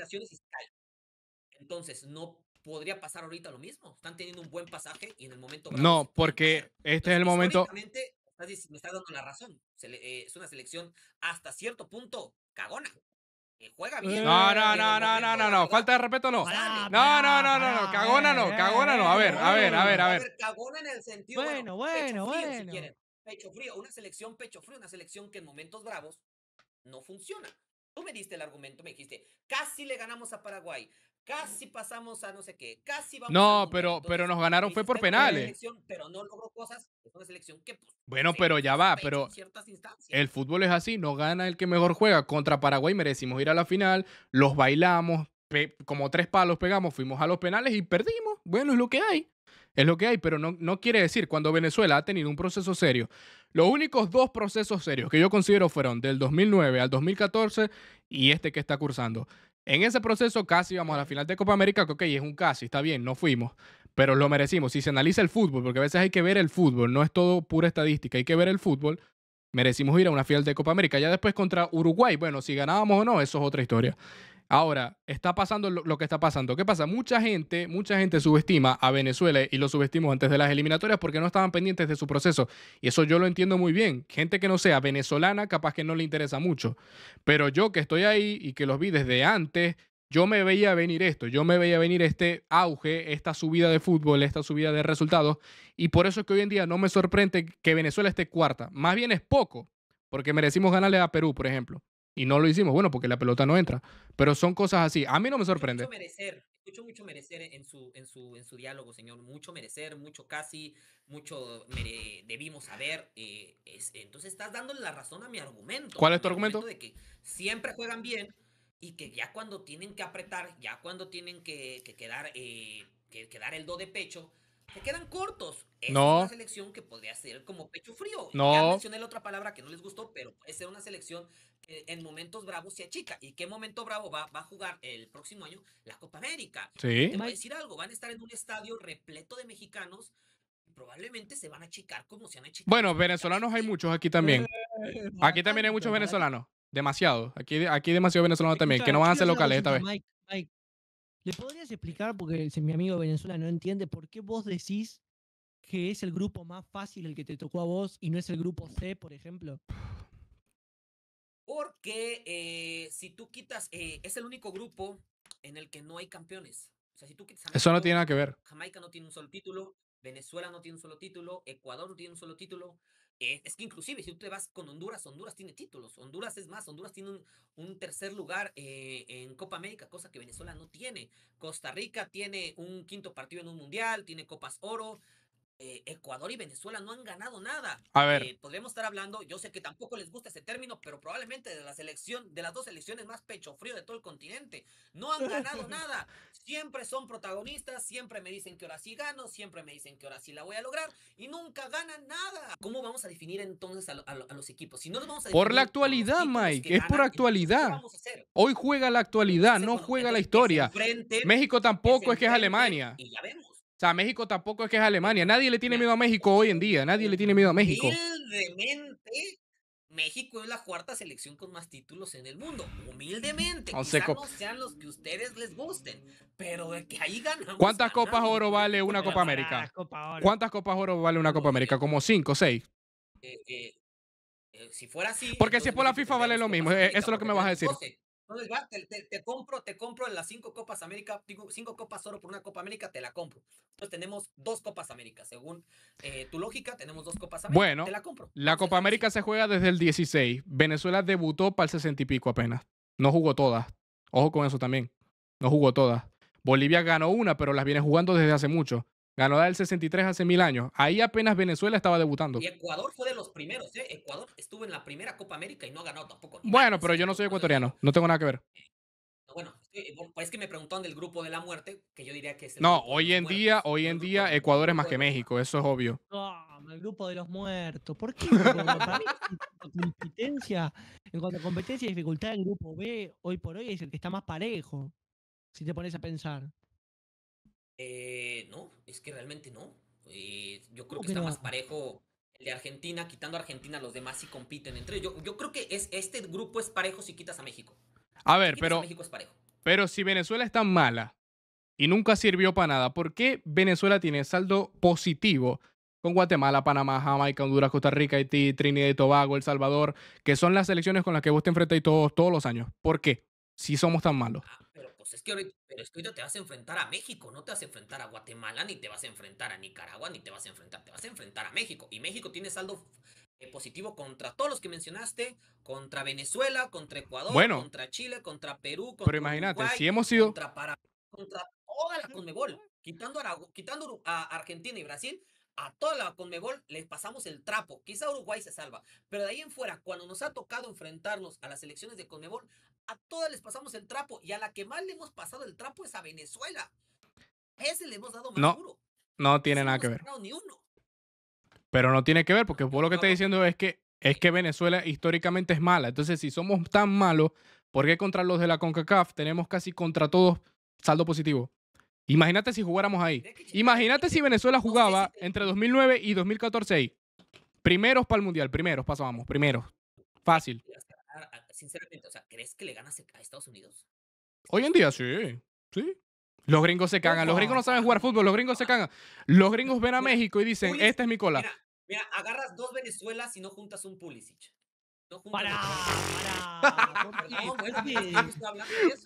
Entonces, no podría pasar ahorita lo mismo. Están teniendo un buen pasaje y en el momento. no, porque este es pues, el momento. Me estás dando la razón. Se le, eh, es una selección hasta cierto punto cagona. juega bien. No, no, no, no, no, no, Falta de respeto, no. no, no, no, no, no. Cagona no, cagona no. A ver, a ver, a ver, a ver. Cagona en el sentido. Bueno, bueno, bueno. bueno. Si quieren. pecho frío, una selección pecho frío, una selección que en momentos bravos no funciona me diste el argumento, me dijiste, casi le ganamos a Paraguay, casi pasamos a no sé qué, casi vamos No, a pero, pero nos ganaron fue por penales. pero no logró cosas, pues, bueno, pero ya va, pero el fútbol es así, no gana el que mejor juega. Contra Paraguay merecimos ir a la final, los bailamos, como tres palos pegamos, fuimos a los penales y perdimos. Bueno, es lo que hay. Es lo que hay, pero no, quiere decir cuando Venezuela ha tenido un proceso serio. Los únicos dos procesos serios que yo considero fueron del 2009 al 2014 y este que está cursando. En ese proceso casi vamos a la final de Copa América, que ok, es un casi, está bien, no fuimos, pero lo merecimos. Si se analiza el fútbol, porque a veces hay que ver el fútbol, no es todo pura estadística, hay que ver el fútbol, merecimos ir a una final de Copa América. Ya después contra Uruguay, bueno, si ganábamos o no, eso es otra historia. Ahora, está pasando lo, que está pasando. ¿Qué pasa? Mucha gente, mucha gente subestima a Venezuela y lo subestimos antes de las eliminatorias porque no estaban pendientes de su proceso. Y eso yo lo entiendo muy bien. Gente que no sea venezolana, capaz que no le interesa mucho. Pero yo que estoy ahí y que los vi desde antes, yo me veía venir esto, yo me veía venir este auge, esta subida de fútbol, esta subida de resultados. Y por eso es que hoy en día no me sorprende que Venezuela esté cuarta. Más bien es poco, porque merecimos ganarle a Perú, por ejemplo y no lo hicimos. Bueno, porque la pelota no entra. Pero son cosas así. A mí no me sorprende. mucho merecer, escucho mucho merecer en su, en su, en su diálogo, señor. Mucho merecer, mucho casi, mucho debimos saber. Eh, entonces estás dándole la razón a mi argumento. ¿Cuál es tu argumento? De que siempre juegan bien y que ya cuando tienen que apretar, ya cuando tienen que, que quedar, eh, que, quedar el do de pecho, se quedan cortos. Es una selección que podría ser como pecho frío. No. Ya mencioné la otra palabra que no les gustó, pero puede ser una selección eh, en momentos bravos se achica. ¿Y qué momento bravo va, va a jugar el próximo año? La Copa América. Sí. Te voy a decir algo, van a estar en un estadio repleto de mexicanos probablemente se van a achicar como se han achicado. Bueno, venezolanos hay muchos aquí también. Eh, aquí también hay muchos venezolanos. Demasiado. Aquí, aquí hay demasiado venezolanos también, que no van a ser locales esta vez. Mike, Mike, ¿le podrías explicar, porque si mi amigo Venezuela no entiende, por qué vos decís que es el grupo más fácil el que te tocó a vos y no es el grupo C, por ejemplo? Porque eh, si tú quitas, eh, es el único grupo en el que no hay campeones. O sea, si tú quitas Eso no tiene nada que ver. Jamaica no tiene un solo título, Venezuela no tiene un solo título, Ecuador no tiene un solo título. Eh, es que inclusive si tú te vas con Honduras, Honduras tiene títulos. Honduras es más, Honduras tiene un, tercer lugar en Copa América, cosa que Venezuela no tiene. Costa Rica tiene un quinto partido en un mundial, tiene Copas Oro, eh, Ecuador y Venezuela no han ganado nada. A ver. Eh, podríamos estar hablando, yo sé que tampoco les gusta ese término, pero probablemente de la selección, de las dos selecciones más pecho frío de todo el continente. No han ganado nada. Siempre son protagonistas, siempre me dicen que ahora sí gano, siempre me dicen que ahora sí la voy a lograr y nunca ganan nada. ¿Cómo vamos a definir entonces a, los equipos? Si no vamos por la actualidad, Mike, es por actualidad. Hoy juega la actualidad, no juega la historia. México tampoco es que es Alemania. Y ya vemos. O sea, México tampoco es que es Alemania. Nadie le tiene miedo a México hoy en día. Nadie le tiene miedo a México. Humildemente, México es la cuarta selección con más títulos en el mundo. Humildemente. no sean los que ustedes les gusten, pero de que ahí ganamos. ¿Cuántas copas oro vale una Copa América? ¿Cuántas copas oro vale una Copa América? Eh. Como cinco, seis. Eh, eh, si fuera así. Porque si es por la FIFA vale lo mismo. Eso es lo que me vas a decir. Entonces te, compro, te compro en las cinco Copas América, cinco Copas Oro por una Copa América, te la compro. Entonces tenemos dos Copas América. Según eh, tu lógica, tenemos dos Copas América. Bueno, te la compro. La Copa América se juega desde el 16. Venezuela debutó para el 60 y pico apenas. No jugó todas. Ojo con eso también. No jugó todas. Bolivia ganó una, pero las viene jugando desde hace mucho. Ganó la del 63 hace mil años. Ahí apenas Venezuela estaba debutando. Y Ecuador fue de los primeros, ¿eh? Ecuador estuvo en la primera Copa América y no ha tampoco. Bueno, pero yo no soy ecuatoriano, no tengo nada que ver. Eh, bueno, eh, pues es que me preguntaron del grupo de la muerte, que yo diría que es No, hoy en día, hoy en día Ecuador es más que México, eso es obvio. No, el grupo de los muertos. ¿Por qué? competencia, en cuanto a competencia y dificultad, el grupo B hoy por hoy es el que está más parejo, si te pones a pensar. Eh, no, es que realmente no. Eh, yo creo que está más parejo el de Argentina, quitando a Argentina, los demás sí compiten entre ellos. Yo, creo que es, este grupo es parejo si quitas a México. A ver, pero. México es parejo. Pero si Venezuela es tan mala y nunca sirvió para nada, ¿por qué Venezuela tiene saldo positivo con Guatemala, Panamá, Jamaica, Honduras, Costa Rica, Haití, Trinidad y Tobago, El Salvador, que son las selecciones con las que vos te enfrentáis todos, todos los años? ¿Por qué? Si somos tan malos. Ah, pero pues es que ahorita, pero es que te vas a enfrentar a México, no te vas a enfrentar a Guatemala, ni te vas a enfrentar a Nicaragua, ni te vas a enfrentar, te vas a enfrentar a México. Y México tiene saldo eh, positivo contra todos los que mencionaste, contra Venezuela, contra Ecuador, contra Chile, contra Perú, contra Pero imagínate, si hemos sido contra Paraguay, contra toda la CONMEBOL, quitando a, quitando a Argentina y Brasil, a toda la CONMEBOL les pasamos el trapo. Quizá Uruguay se salva, pero de ahí en fuera, cuando nos ha tocado enfrentarnos a las elecciones de CONMEBOL, a todas les pasamos el trapo y a la que más le hemos pasado el trapo es a Venezuela. ese le hemos dado más no, duro. No tiene nada que ver. Pero no tiene que ver porque vos lo que estás diciendo es que es que Venezuela históricamente es mala. Entonces, si somos tan malos, ¿por qué contra los de la CONCACAF tenemos casi contra todos saldo positivo? Imagínate si jugáramos ahí. Imagínate si Venezuela jugaba entre 2009 y 2014 ahí. Primeros para el Mundial, primeros pasábamos, primeros. Fácil sinceramente, o sea, ¿crees que le ganas a Estados Unidos? Hoy en día sí, sí. Los gringos se cagan, los gringos no saben jugar fútbol, los gringos se cagan. Los gringos ven a México y dicen, esta es mi cola. Mira, agarras dos Venezuelas y no juntas un Pulisic. No para, para.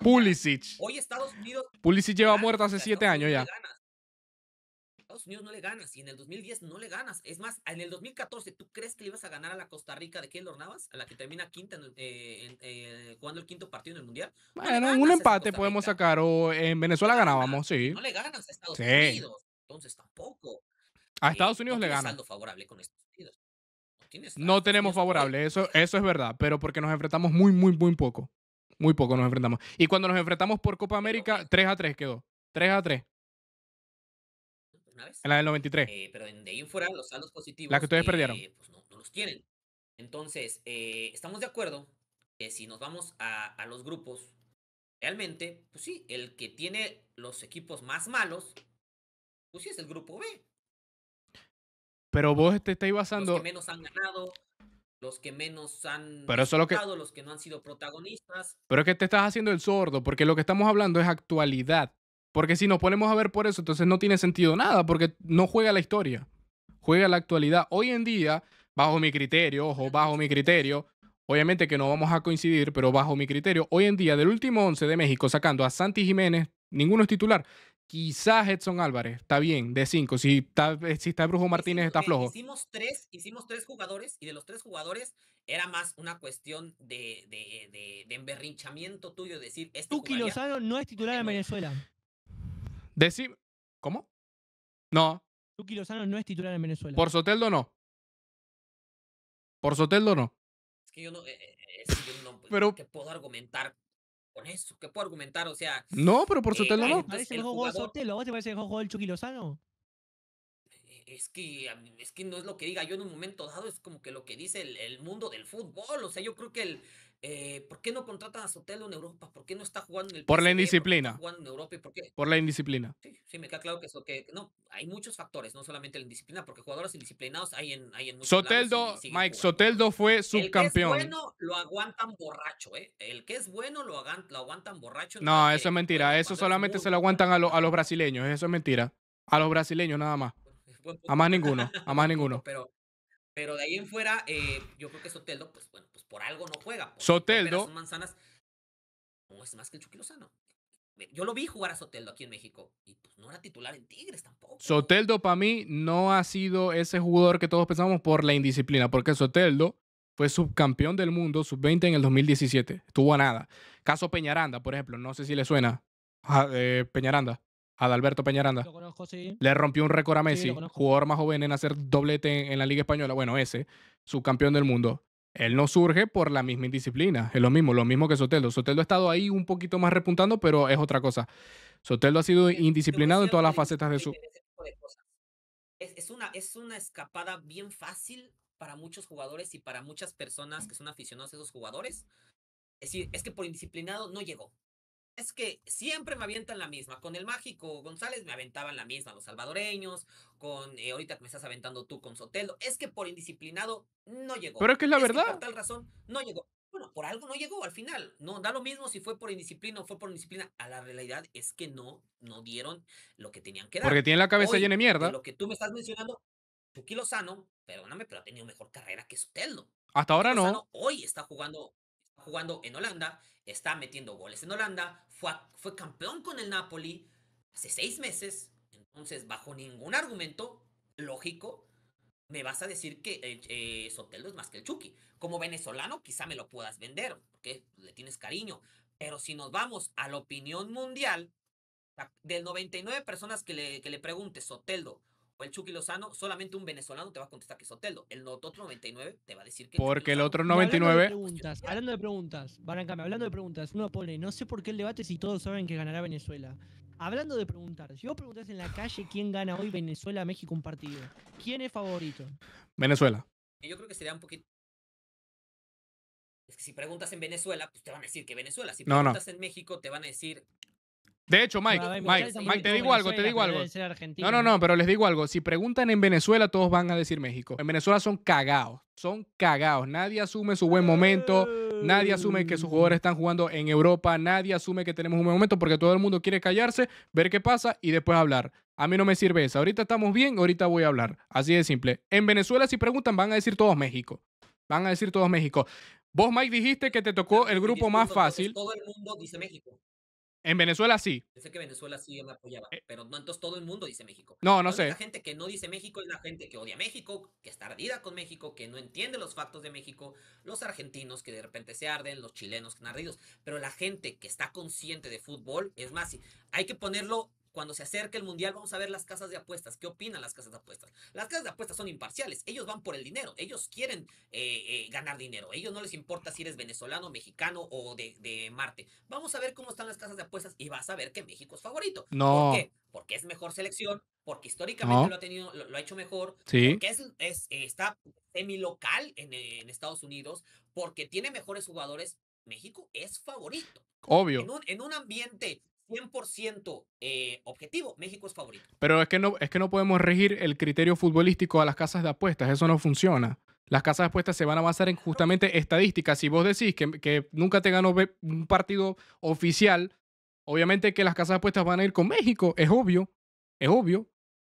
Pulisic. Hoy Estados Unidos. Pulisic lleva muerto hace siete años ya. Estados Unidos no le ganas y en el 2010 no le ganas. Es más, en el 2014, ¿tú crees que ibas a ganar a la Costa Rica de Keylor Navas, a la que termina quinta en el, eh, eh, jugando el quinto partido en el Mundial? un empate podemos sacar o en Venezuela ganábamos, sí. No le ganas a Estados Unidos, entonces tampoco. A eh, Estados Unidos le ganas. No, tenemos favorable, eso, eso es verdad, pero porque nos enfrentamos muy, muy, muy poco. Muy poco nos enfrentamos. Y cuando nos enfrentamos por Copa América, 3 a 3 quedó. 3 a 3. En la del 93. Eh, pero en de fuera, los saldos positivos. La que ustedes perdieron. Eh, pues no, no, los tienen. Entonces, eh, estamos de acuerdo que si nos vamos a, los grupos, realmente, pues sí, el que tiene los equipos más malos, pues sí es el grupo B. Pero vos te estáis basando. Los que menos han ganado, los que menos han ganado, lo que... los que no han sido protagonistas. Pero es que te estás haciendo el sordo, porque lo que estamos hablando es actualidad. Porque si nos ponemos a ver por eso, entonces no tiene sentido nada, porque no juega la historia, juega la actualidad. Hoy en día, bajo mi criterio, ojo, bajo mi criterio, obviamente que no vamos a coincidir, pero bajo mi criterio, hoy en día del último 11 de México, sacando a Santi Jiménez, ninguno es titular. Quizás Edson Álvarez, está bien, de cinco. Si está, si está Brujo Martínez, está flojo. Hicimos tres, hicimos tres jugadores y de los tres jugadores era más una cuestión de, de, emberrinchamiento tuyo decir... Este Tuki no es titular en Venezuela. ¿Cómo? No. Luqui Lozano no es titular en Venezuela. Por Soteldo no. Por Soteldo no. Es que yo no, eh, eh, es que yo no pues, pero, que puedo argumentar con eso. ¿Qué puedo argumentar? O sea. No, pero por eh, Soteldo no. ¿Parece el, juego Soteldo? te parece el juego del Chucky Es que, es que no es lo que diga yo en un momento dado, es como que lo que dice el mundo del fútbol. O sea, yo creo que el, eh, ¿por qué no contratan a Sotelo en Europa? ¿Por qué no está jugando en el Por la indisciplina. ¿Por, en Europa? ¿Y por, qué? por la indisciplina. Sí, sí, me queda claro que eso que no, hay muchos factores, no solamente la indisciplina, porque jugadores indisciplinados hay en, hay en Soteldo, Mike Soteldo fue subcampeón. El que es bueno lo aguantan borracho, ¿eh? El que es bueno lo, aguantan, borracho. No, eso es mentira, eso solamente se lo aguantan a, los brasileños, eso es mentira. A los brasileños nada más. A más ninguno, a más ninguno. Pero, pero de ahí en fuera, eh, yo creo que Soteldo, pues bueno, por algo no juega. Soteldo. es más que Yo lo vi jugar a Soteldo aquí en México y pues, no era titular en Tigres tampoco. Soteldo para mí no ha sido ese jugador que todos pensamos por la indisciplina, porque Soteldo fue subcampeón del mundo sub-20 en el 2017. Estuvo a nada. Caso Peñaranda, por ejemplo, no sé si le suena. A, eh, Peñaranda. Adalberto Peñaranda. Le rompió un récord a Messi, jugador más joven en hacer doblete en la Liga Española. Bueno, ese, subcampeón del mundo él no surge por la misma indisciplina. Es lo mismo, lo mismo que Soteldo. Soteldo ha estado ahí un poquito más repuntando, pero es otra cosa. Soteldo ha sido indisciplinado en todas las facetas de su. Es, una, es una escapada bien fácil para muchos jugadores y para muchas personas que son aficionados a esos jugadores. Es decir, es que por indisciplinado no llegó es que siempre me avientan la misma. Con el mágico González me aventaban la misma, los salvadoreños, con eh, ahorita que me estás aventando tú con Sotelo. Es que por indisciplinado no llegó. Pero es que es la verdad. por tal razón no llegó. Bueno, por algo no llegó al final. No, da lo mismo si fue por indisciplina o fue por indisciplina. A la realidad es que no, no dieron lo que tenían que dar. Porque tiene la cabeza llena de mierda. lo que tú me estás mencionando, Chucky Sano, perdóname, pero ha tenido mejor carrera que Sotelo. Hasta ahora no. Hoy está jugando jugando en Holanda, está metiendo goles en Holanda, fue, fue campeón con el Napoli hace seis meses, entonces bajo ningún argumento lógico me vas a decir que eh, eh, Soteldo es más que el Chucky. Como venezolano quizá me lo puedas vender, porque le tienes cariño, pero si nos vamos a la opinión mundial, del 99 personas que le, que le pregunte Soteldo o el Chucky Lozano, solamente un venezolano te va a contestar que es Otelo. El otro 99 te va a decir que. Porque el, otro 99. Hablando de preguntas, hablando de preguntas, hablando de preguntas, uno pone, no sé por qué el debate si todos saben que ganará Venezuela. Hablando de preguntar, si vos preguntás en la calle quién gana hoy Venezuela-México un partido, ¿quién es favorito? Venezuela. Yo creo que sería un poquito. Es que si preguntas en Venezuela, pues te van a decir que Venezuela. Si preguntas en México, te van a decir de hecho, Mike, Mike, Mike, te digo algo, te digo algo. No, no, no, pero les digo algo. Si preguntan en Venezuela, todos van a decir México. En Venezuela son cagados, son cagados. Nadie asume su buen momento, nadie asume que sus jugadores están jugando en Europa, nadie asume que tenemos un buen momento porque todo el mundo quiere callarse, ver qué pasa y después hablar. A mí no me sirve eso. Ahorita estamos bien, ahorita voy a hablar. Así de simple. En Venezuela, si preguntan, van a decir todos México. Van a decir todos México. Vos, Mike, dijiste que te tocó el grupo más fácil. Todo el mundo dice México. En Venezuela sí. Pensé que Venezuela sí me apoyaba, eh, pero no entonces todo el mundo dice México. No, no sé. La gente que no dice México es la gente que odia México, que está ardida con México, que no entiende los factos de México, los argentinos que de repente se arden, los chilenos que están ardidos, pero la gente que está consciente de fútbol, es más, hay que ponerlo cuando se acerque el mundial, vamos a ver las casas de apuestas. ¿Qué opinan las casas de apuestas? Las casas de apuestas son imparciales. Ellos van por el dinero. Ellos quieren eh, eh, ganar dinero. Ellos no les importa si eres venezolano, mexicano o de, Marte. Vamos a ver cómo están las casas de apuestas y vas a ver que México es favorito. No. ¿Por qué? Porque es mejor selección, porque históricamente lo ha tenido, lo, ha hecho mejor, sí. porque es, está semi-local en, Estados Unidos, porque tiene mejores jugadores, México es favorito. Obvio. en un, ambiente 100% eh, objetivo, México es favorito. Pero es que, no, es que no podemos regir el criterio futbolístico a las casas de apuestas, eso no funciona. Las casas de apuestas se van a basar en justamente estadísticas. Si vos decís que, que nunca te ganó un partido oficial, obviamente que las casas de apuestas van a ir con México, es obvio, es obvio,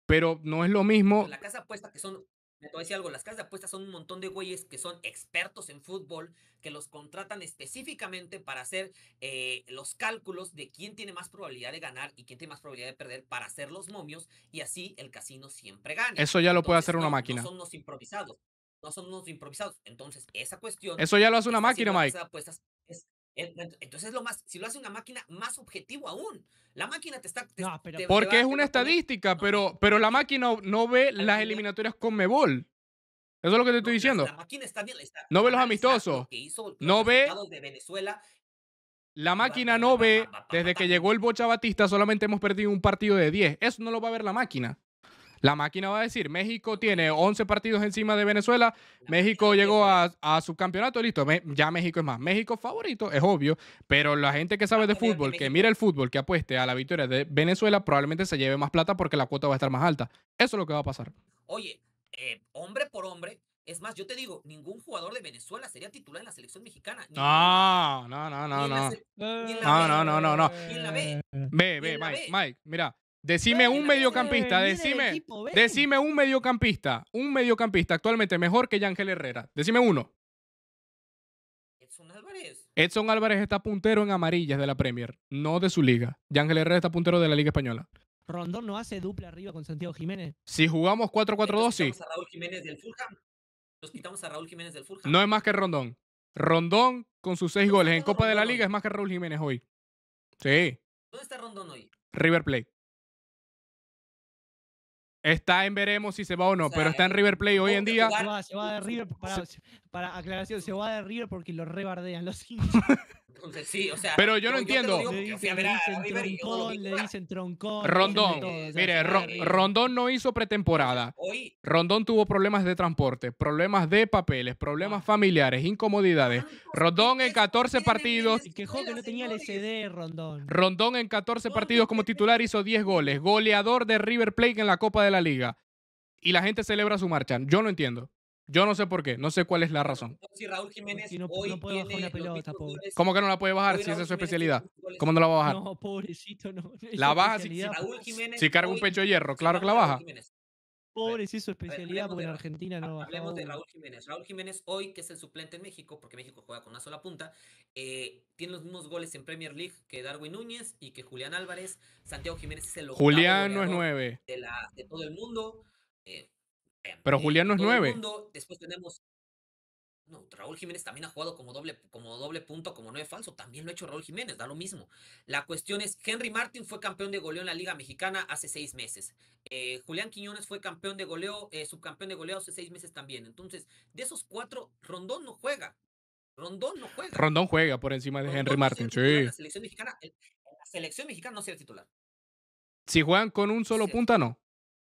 pero no es lo mismo. Las casas de apuestas que son me voy a decir algo, las casas de apuestas son un montón de güeyes que son expertos en fútbol, que los contratan específicamente para hacer eh, los cálculos de quién tiene más probabilidad de ganar y quién tiene más probabilidad de perder para hacer los momios y así el casino siempre gana. Eso ya lo puede hacer una máquina. No son los improvisados, no son unos improvisados. Entonces, esa cuestión... Eso ya lo hace una máquina, Mike. Entonces, lo más, si lo hace una máquina, más objetivo aún. La máquina te está. porque es una estadística, pero, pero la máquina no ve las eliminatorias con Mebol. Eso es lo que te estoy diciendo. La máquina está bien. no ve los amistosos. no ve. De Venezuela. La máquina no ve. Desde que llegó el Bocha Batista, solamente hemos perdido un partido de 10. Eso no lo va a ver la máquina. La máquina va a decir, México tiene 11 partidos encima de Venezuela, México llegó a, su campeonato, listo, ya México es más. México favorito, es obvio, pero la gente que sabe de fútbol, que mira el fútbol, que apueste a la victoria de Venezuela, probablemente se lleve más plata porque la cuota va a estar más alta. Eso es lo que va a pasar. Oye, eh, hombre por hombre, es más, yo te digo, ningún jugador de Venezuela sería titular en la selección mexicana. No, no, no, no, no. No, no, no, no, no. Ve, ve, Mike, Mike, mira, Decime un mediocampista, decime, decime un mediocampista, un mediocampista actualmente mejor que Yangel Herrera. Decime uno. Edson Álvarez. Edson Álvarez está puntero en amarillas de la Premier, no de su liga. Yangel Herrera está puntero de la Liga Española. Rondón no hace dupla arriba con Santiago Jiménez. Si jugamos 4-4-2, sí. A Raúl Jiménez del Fulham. Nos quitamos a Raúl Jiménez del Fulham. No es más que Rondón. Rondón con sus seis goles en Copa de la Liga es más que Raúl Jiménez hoy. Sí. ¿Dónde está Rondón hoy? River Plate. Está en veremos si se va o no, pero está en River Play hoy en día. Se va, de River, para, aclaración, se va de River porque lo rebardean los hinchas. Pero yo, no entiendo. le dicen troncón. Rondón. mire, Rondón no hizo pretemporada. Rondón tuvo problemas de transporte, problemas de papeles, problemas ah. familiares, incomodidades. Ah, pues, Rondón en 14 partidos. no tenía Rondón. Rondón en 14 partidos como titular hizo 10 goles. Goleador de River Plate en la Copa de la Liga. Y la gente celebra su marcha. Yo no entiendo. Yo no sé por qué, no sé cuál es la razón. Si Raúl Jiménez hoy no puede pelota, ¿Cómo que no la puede bajar si esa es su especialidad? ¿Cómo no la va a bajar? No, pobrecito, no. La baja si, Raúl Jiménez si carga un pecho de hierro, claro que la baja. Pobre, sí, su especialidad, porque en Argentina no va. Hablemos de Raúl Jiménez. Raúl Jiménez hoy, que es el suplente en México, porque México juega con una sola punta, eh, tiene los mismos goles en Premier League que Darwin Núñez y que Julián Álvarez. Santiago Jiménez es el Julián no es nueve. De, todo el mundo. Eh, pero Julián no es nueve después tenemos. No, Raúl Jiménez también ha jugado como doble, como doble punto, como nueve falso. También lo ha hecho Raúl Jiménez, da lo mismo. La cuestión es: Henry Martin fue campeón de goleo en la Liga Mexicana hace seis meses. Eh, Julián Quiñones fue campeón de goleo, eh, subcampeón de goleo hace seis meses también. Entonces, de esos cuatro, Rondón no juega. Rondón no juega. Rondón juega por encima de Henry Martin, sí. la selección mexicana, la selección no será titular. Si juegan con un solo punta, no.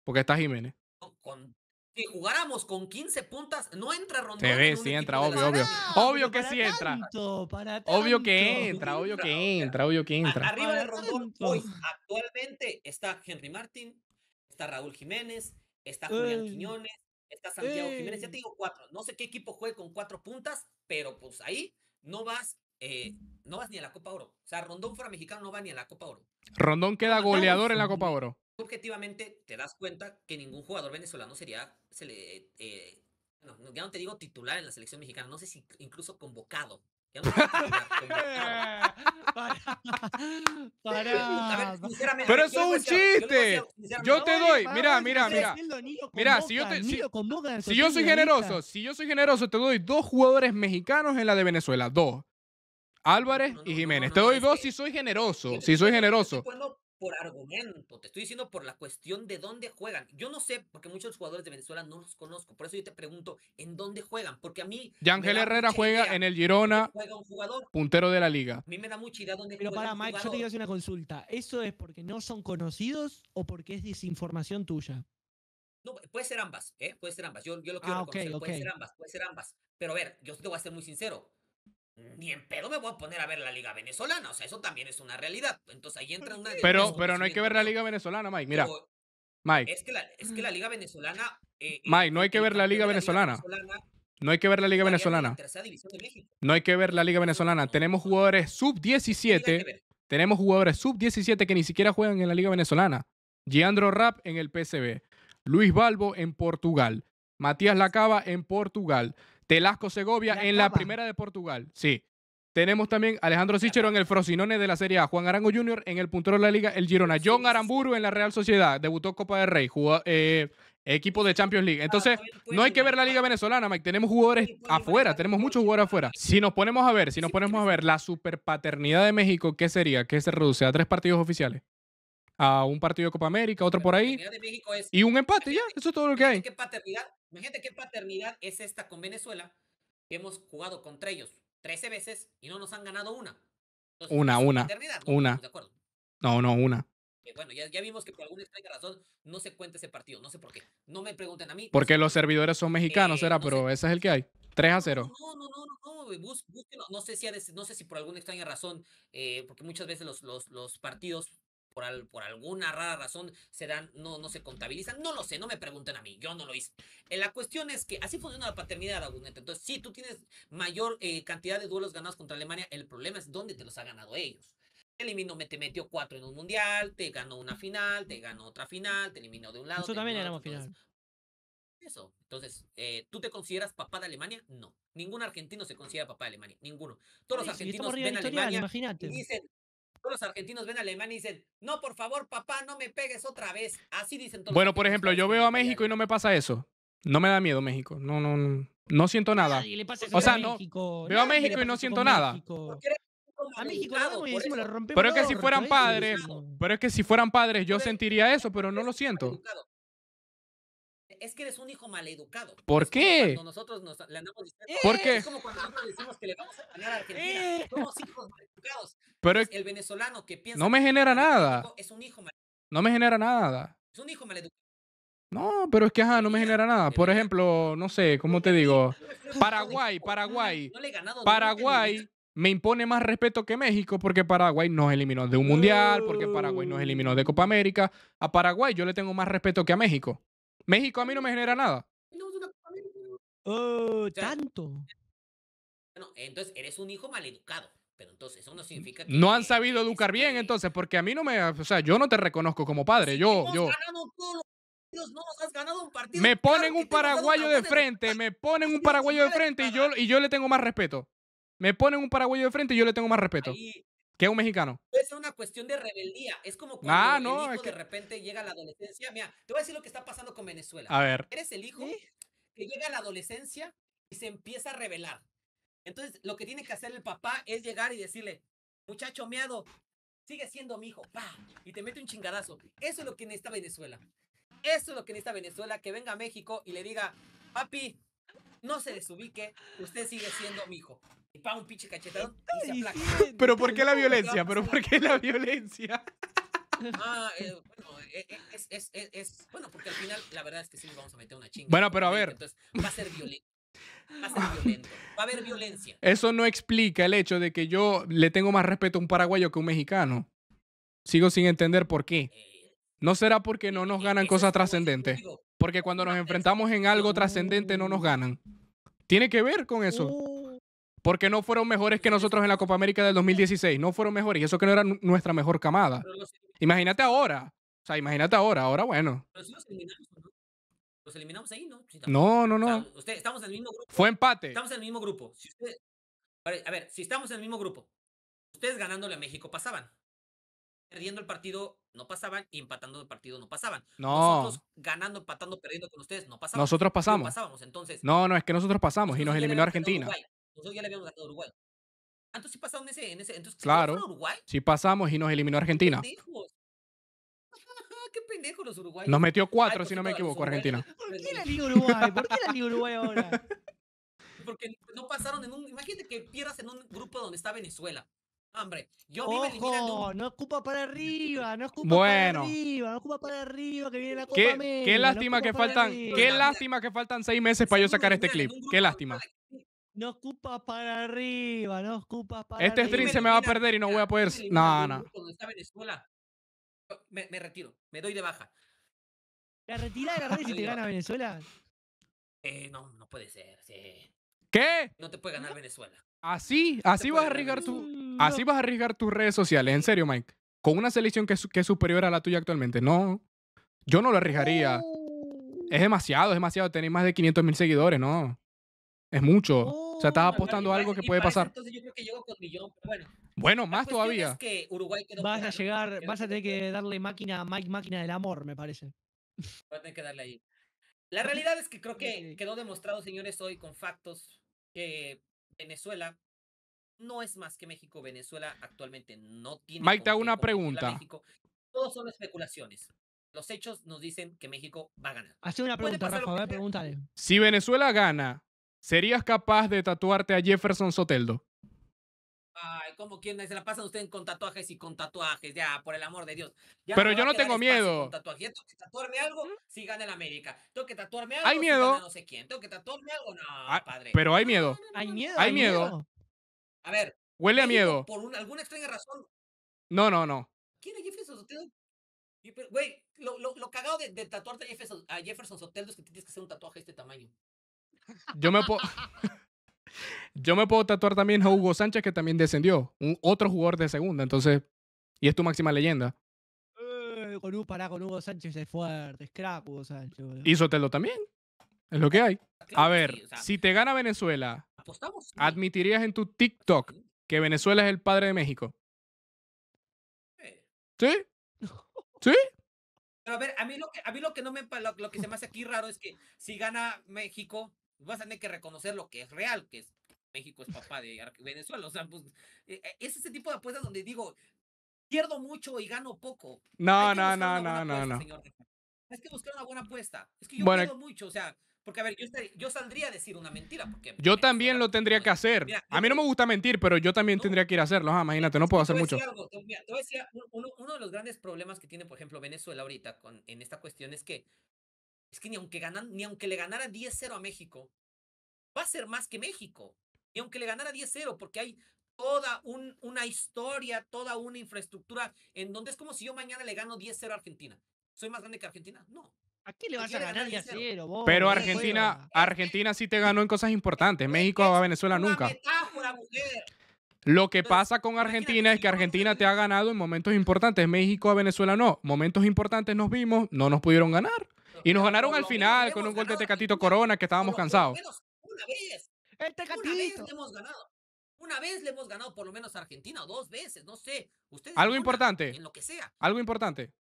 Porque está Jiménez. Con, jugáramos con 15 puntas, no entra Rondón. Se sí entra, obvio, obvio. obvio que sí entra. Obvio que entra, obvio que entra, obvio que entra. arriba de Rondón hoy, actualmente está Henry Martín está Raúl Jiménez, está Julián Quiñones, está Santiago Jiménez. Ya te digo cuatro. No sé qué equipo juegue con cuatro puntas, pero pues ahí no vas eh, no vas ni a la Copa Oro. O sea, Rondón fuera mexicano no va ni a la Copa Oro. Rondón queda goleador en la Copa Oro. Objetivamente te das cuenta que ningún jugador venezolano sería eh, ya no te digo titular en la selección mexicana, no sé si incluso convocado. Pero eso es un chiste. Yo, te doy, mira, mira, mira. Mira, si yo si, yo soy generoso, si yo soy generoso, te doy dos jugadores mexicanos en la de Venezuela, dos. Álvarez y Jiménez. te doy dos si soy generoso. Si soy generoso por argumento, te estoy diciendo por la cuestión de dónde juegan. Yo no sé, porque muchos jugadores de Venezuela no los conozco, por eso yo te pregunto, ¿en dónde juegan? Porque a mí... Yangel Herrera juega en el Girona, puntero de la liga. A mí me da mucha idea dónde Pero para Mike, yo te quiero hacer una consulta. ¿Eso es porque no son conocidos o porque es desinformación tuya? No, puede ser ambas, ¿eh? Puede ser ambas. Yo, lo quiero ah, Puede ser ambas, puede ser ambas. Pero a ver, yo te voy a ser muy sincero ni en pedo me voy a poner a ver la liga venezolana. O sea, eso también es una realidad. Entonces ahí entra una... Pero, pero no hay que ver la liga venezolana, Mike. Mira. Mike. Es que la, liga venezolana... Eh, Mike, no hay que ver la liga venezolana. no hay que ver la Liga Venezolana. No hay que ver la Liga Venezolana. Tenemos jugadores sub-17. Tenemos jugadores sub-17 que ni siquiera juegan en la Liga Venezolana. Giandro Rapp en el PCB Luis Balbo en Portugal. Matías Lacaba en Portugal. Telasco Segovia en la primera de Portugal. Sí. Tenemos también Alejandro Sichero en el Frosinone de la Serie A, Juan Arango Jr. en el puntero de la Liga, el Girona, John Aramburu en la Real Sociedad, debutó Copa de Rey, jugó, eh, equipo de Champions League. Entonces, ah, no hay que ver la Liga Venezolana, Mike, tenemos jugadores afuera, tenemos muchos jugadores afuera. Si nos ponemos a ver, si nos ponemos a ver la superpaternidad de México, ¿qué sería? ¿Qué se reduce a tres partidos oficiales? A un partido de Copa América, otro por ahí. Y un empate, ya, eso es todo lo que hay. ¿Qué paternidad? Imagínate qué paternidad es esta con Venezuela, que hemos jugado contra ellos 13 veces y no nos han ganado una. una, una. Una. No, no, una. bueno, ya, vimos que por alguna extraña razón no se cuenta ese partido, no sé por qué. No me pregunten a mí. Porque los servidores son mexicanos, eh, será, pero ese es el que hay. 3 a 0. No, no, no, no, no, No sé si, no sé si por alguna extraña razón, eh, porque muchas veces los, los, los partidos por, alguna rara razón serán no, no se contabilizan. No lo sé, no me pregunten a mí, yo no lo hice. Eh, la cuestión es que así funciona la paternidad, Entonces, si tú tienes mayor eh, cantidad de duelos ganados contra Alemania, el problema es dónde te los ha ganado ellos. Te eliminó, te metió cuatro en un mundial, te ganó una final, te ganó otra final, te eliminó de un lado. eso también éramos final. Eso. Entonces, eh, ¿tú te consideras papá de Alemania? No. Ningún argentino se considera papá de Alemania. Ninguno. Todos los argentinos ven a Alemania imagínate. y dicen, todos los argentinos ven alemán y dicen, no, por favor, papá, no me pegues otra vez. Así dicen todos. Bueno, por ejemplo, yo veo a México y no me pasa eso. No me da miedo México. No, no, no, no siento nada. o sea, no. Veo a México y no siento nada. Pero es que si fueran padres, pero es que si fueran padres yo sentiría eso, pero no lo siento es que eres un hijo maleducado. ¿Por qué? Cuando nosotros ¿Por qué? como cuando nosotros decimos que le vamos a ganar a Argentina. Eh. hijos maleducados. Pero el venezolano que piensa. No me genera nada. No me genera nada. No, pero es que ajá, no me genera nada. Por ejemplo, no sé, ¿cómo te digo? Paraguay, Paraguay. Paraguay me impone más respeto que México porque Paraguay nos eliminó de un mundial, porque Paraguay nos eliminó de Copa América. A Paraguay yo le tengo más respeto que a México. México a mí no me genera nada. Oh, tanto. Bueno, entonces eres un hijo maleducado. Pero entonces eso no significa que. No han sabido educar bien, este entonces, porque a mí no me. O sea, yo no te reconozco como padre. Yo. yo... no has ganado un partido. Me ponen un paraguayo de frente, me ponen un paraguayo de frente y yo, y yo le tengo más respeto. Me ponen un paraguayo de frente y yo le tengo más respeto. ¿Qué es un mexicano? Es una cuestión de rebeldía. Es como cuando ah, el hijo que... de repente llega a la adolescencia. Mira, te voy a decir lo que está pasando con Venezuela. A ver. Eres el hijo ¿Eh? que llega a la adolescencia y se empieza a rebelar. Entonces, lo que tiene que hacer el papá es llegar y decirle, muchacho meado, sigue siendo mi hijo, y te mete un chingadazo. Eso es lo que necesita Venezuela. Eso es lo que necesita Venezuela, que venga a México y le diga, papi, no se desubique, usted sigue siendo mi hijo. Y pa, un pinche cachetadón Pero ¿por qué la violencia? ¿Pero por qué la violencia? Ah, eh, bueno, eh, eh, es, es, es, bueno, porque al final la verdad es que sí nos vamos a meter una chinga. Bueno, pero a ver. va a ser violento. Va a ser violento. Va a haber violencia. Eso no explica el hecho de que yo le tengo más respeto a un paraguayo que a un mexicano. Sigo sin entender por qué. ¿No será porque no nos e ganan cosas trascendentes? Porque cuando nos enfrentamos en algo trascendente no nos ganan. Tiene que ver con eso. Porque no fueron mejores que nosotros en la Copa América del 2016. No fueron mejores. Y eso que no era nuestra mejor camada. Imagínate ahora. O sea, imagínate ahora. Ahora, bueno. los eliminamos, ¿no? ahí, ¿no? no, no, no. estamos en el mismo grupo. Fue empate. Estamos en el mismo grupo. A ver, si estamos en el mismo grupo, ustedes ganándole a México pasaban perdiendo el partido no pasaban y empatando el partido no pasaban. No. Nosotros ganando, empatando, perdiendo con ustedes no pasaban. Nosotros pasamos. No pasábamos, entonces. No, no, es que nosotros pasamos y nos eliminó Argentina. Nosotros ya le habíamos ganado a Uruguay. Entonces sí pasaron en ese. Entonces, claro. A Uruguay? Sí pasamos y nos eliminó Argentina. ¿Qué pendejos? los uruguayos. Nos metió cuatro, si no me equivoco, Argentina. ¿Por qué la Liga Uruguay? ¿Por qué la Liga Uruguay ahora? Porque pues, no pasaron en un. Imagínate que pierdas en un grupo donde está Venezuela. Hombre, yo Ojo, eliminando... no escupa para arriba, no escupa para arriba, no escupa para arriba que viene la Copa Qué, qué lástima que faltan, qué lástima que faltan seis meses para yo sacar este clip, qué lástima. No escupa para arriba, no escupa para este arriba. Este stream se me va a perder y no voy a poder. No, no. Venezuela, me, me, retiro, me doy de baja. ¿La retirada de la red si te gana Venezuela? Eh, no, no puede ser. Sí. ¿Qué? No te puede ganar Venezuela. Así, así vas a arriesgar tu, así vas a arriesgar tus redes sociales, en serio, Mike. Con una selección que, es superior a la tuya actualmente. No, yo no lo arriesgaría. Es oh. demasiado, es demasiado tener más de 500 mil seguidores, no. Es mucho. O sea, estás oh, apostando algo que puede pasar. Entonces yo creo que llego con millón, bueno. más todavía. Uruguay vas a llegar, vas a tener que darle máquina a Mike, máquina del amor, me parece. Vas a tener que darle ahí. La realidad es que creo que quedó demostrado, señores, hoy con factos que Venezuela no es más que México. Venezuela actualmente no tiene. Mike, te hago una pregunta. Todos son especulaciones. Los hechos nos dicen que México va a ganar. Hace una pregunta, Rafa, pregúntale. Si Venezuela gana, ¿serías capaz de tatuarte a Jefferson Soteldo? Ay, ¿cómo quién se la pasan ustedes con tatuajes y con tatuajes? Ya, por el amor de Dios. pero yo no tengo miedo. tatuaje tengo que tatuarme algo si gana el América. Tengo que tatuarme algo. Hay miedo. no sé quién. Tengo que tatuarme algo. No, ah, padre. Pero hay miedo. hay miedo. Hay miedo. A ver. Huele a miedo. Por alguna extraña razón. No, no, no. ¿Quién es Jefferson Soteldo? Güey, lo, lo, lo, cagado de, tatuarte a Jefferson, a Jefferson Soteldo es que tienes que hacer un tatuaje de este tamaño. Yo me puedo. Yo me puedo tatuar también a Hugo Sánchez, que también descendió, un otro jugador de segunda, entonces, y es tu máxima leyenda. Eh, con Hugo, pará, con Hugo Sánchez es fuerte, es crack Hugo Sánchez. Hízotelo también, es lo que hay. A ver, si te gana Venezuela, ¿admitirías en tu TikTok que Venezuela es el padre de México? Eh. ¿Sí? ¿Sí? Pero a ver, a mí lo que, a mí lo que no me lo que se me hace aquí raro es que si gana México, vas a tener que reconocer lo que es real, que es México es papá de Venezuela. O sea, pues, e, e, es ese tipo de apuestas donde digo, pierdo mucho y gano poco. No, no, no, no, no, no. Es que buscar una buena apuesta. Es que yo pierdo mucho, o sea, porque a ver, yo, saldría a decir una mentira. Porque pues, yo también lo tendría que hacer. a mí no me gusta mentir, pero yo también tendría que ir a hacerlo. imagínate, no puedo hacer mucho. uno, de los grandes problemas que tiene, por ejemplo, Venezuela ahorita con, en esta cuestión es que es que ni aunque, ganan, ni aunque le ganara 10-0 a México, va a ser más que México. Ni aunque le ganara 10-0, porque hay toda una historia, toda una infraestructura en donde es como si yo mañana le gano 10-0 a Argentina. ¿Soy más grande que Argentina? No. ¿A le vas a ganar 10-0? Vos, Pero Argentina, Argentina sí te ganó en cosas importantes. México a Venezuela nunca. Lo que pasa con Argentina es que Argentina te ha ganado en momentos importantes. México a Venezuela no. Momentos importantes nos vimos, no nos pudieron ganar. Y nos ganaron al final con un gol de Tecatito Corona que estábamos cansados. Una vez. le hemos ganado. Una vez le hemos ganado por lo menos a Argentina, dos veces, no sé. algo importante. En lo que sea. Algo importante.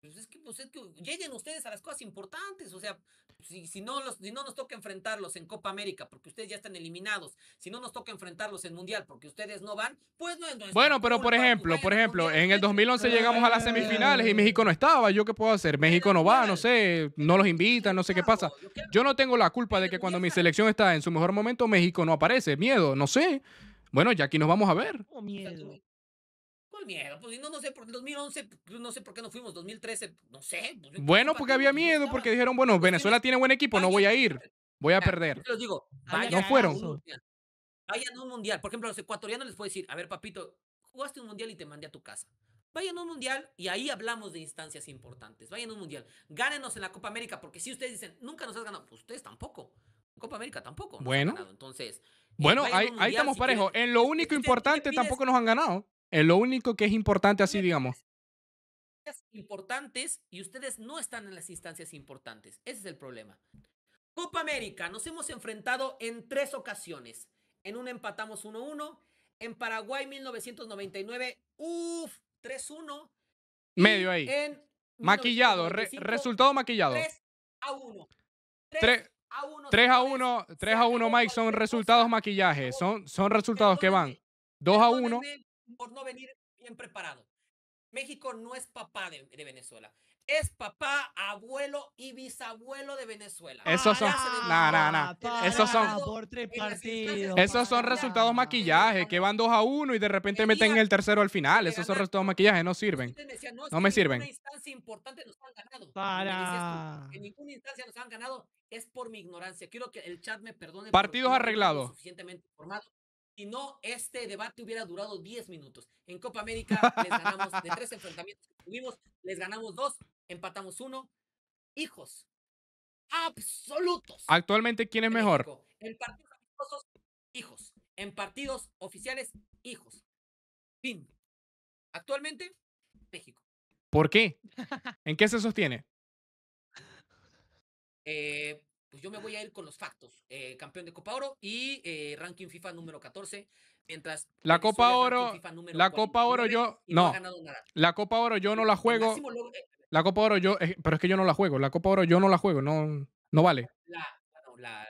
Pues es, que, pues es que lleguen ustedes a las cosas importantes, o sea, si, no no nos toca enfrentarlos en Copa América porque ustedes ya están eliminados, si no nos toca enfrentarlos en Mundial porque ustedes no van, pues no es Bueno, pero por ejemplo, por ejemplo, en el 2011 eh, llegamos a las eh, semifinales y eh. México no estaba, ¿yo qué puedo hacer? México no va, no sé, no los invitan, no sé qué pasa. Yo no tengo la culpa de que cuando mi selección está en su mejor momento, México no aparece, miedo, no sé. Bueno, ya aquí nos vamos a ver. Oh, miedo miedo? Pues no, no sé, por 2011, pues, no sé por qué no fuimos, 2013, no sé. Pues, bueno, porque había miedo, porque dijeron, bueno, Venezuela tiene buen equipo, no voy a ir, voy a perder. les digo, no fueron. Vayan a un mundial. Por ejemplo, a los ecuatorianos les puedo decir, a ver, papito, jugaste un mundial y te mandé a tu casa. Vayan a un mundial y ahí hablamos de instancias importantes. Vayan a un mundial. Gánenos en la Copa América, porque si ustedes dicen, nunca nos has ganado, pues ustedes tampoco. Copa América tampoco. Bueno. Entonces. Eh, bueno, ahí, estamos parejos. En lo único importante tampoco nos han ganado. Es eh, lo único que es importante así, digamos. Importantes y ustedes no están en las instancias importantes. Ese es el problema. Copa América, nos hemos enfrentado en tres ocasiones. En un empatamos 1-1. En Paraguay 1999, uff, 3-1. Medio ahí. En maquillado, resultado maquillado. 3 a 1. 3 a 1. 3 1, Mike, son resultados maquillaje Son, son resultados que van 2 a 1 por no venir bien preparado. México no es papá de, Venezuela. Es papá, abuelo y bisabuelo de Venezuela. Esos son. Ah, no, no, no. Esos son. Por tres partidos, esos son resultados maquillaje, que van 2 a 1 y de repente meten el tercero al final. Esos son resultados maquillaje, no sirven. no, me sirven. En ninguna instancia importante nos han ganado. Para. En ninguna instancia nos han ganado. Es por mi ignorancia. Quiero que el chat me perdone. Partidos arreglados. Suficientemente si no, este debate hubiera durado 10 minutos. En Copa América les ganamos de tres enfrentamientos que tuvimos, les ganamos dos, empatamos uno. Hijos, absolutos. Actualmente, ¿quién es mejor? En partidos amistosos, hijos. En partidos oficiales, hijos. Fin. Actualmente, México. ¿Por qué? ¿En qué se sostiene? Eh, pues yo me voy a ir con los factos. Eh, campeón de Copa Oro y eh, ranking FIFA número 14. Mientras eh, la Copa Oro, la Copa Oro yo no, la Copa Oro yo no la juego. la Copa Oro yo, pero es que yo no la juego. La Copa Oro yo no la juego, no, no vale. La, no, la,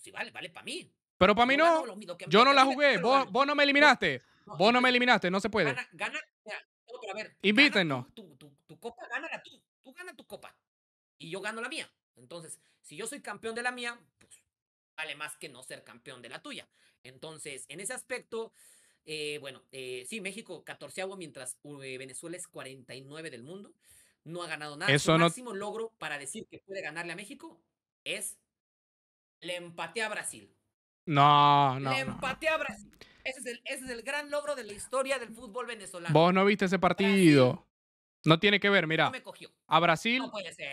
si vale, vale para mí. Pero para mí no. yo no la jugué. Vos, vos no me eliminaste. vos no me eliminaste. No se puede. Gana, gana Invítenos. tu, tu, tu, copa, tú. Tú gana tu copa. Y yo gano la mía. Entonces, si yo soy campeón de la mía, pues, vale más que no ser campeón de la tuya. Entonces, en ese aspecto, eh, bueno, eh, sí, México 14 mientras eh, Venezuela es 49 del mundo. No ha ganado nada. Eso máximo logro para decir que puede ganarle a México es le empate a Brasil. No, no. Le empate a Brasil. Ese es, el, gran logro de la historia del fútbol venezolano. Vos no viste ese partido. No tiene que ver, mira. A Brasil,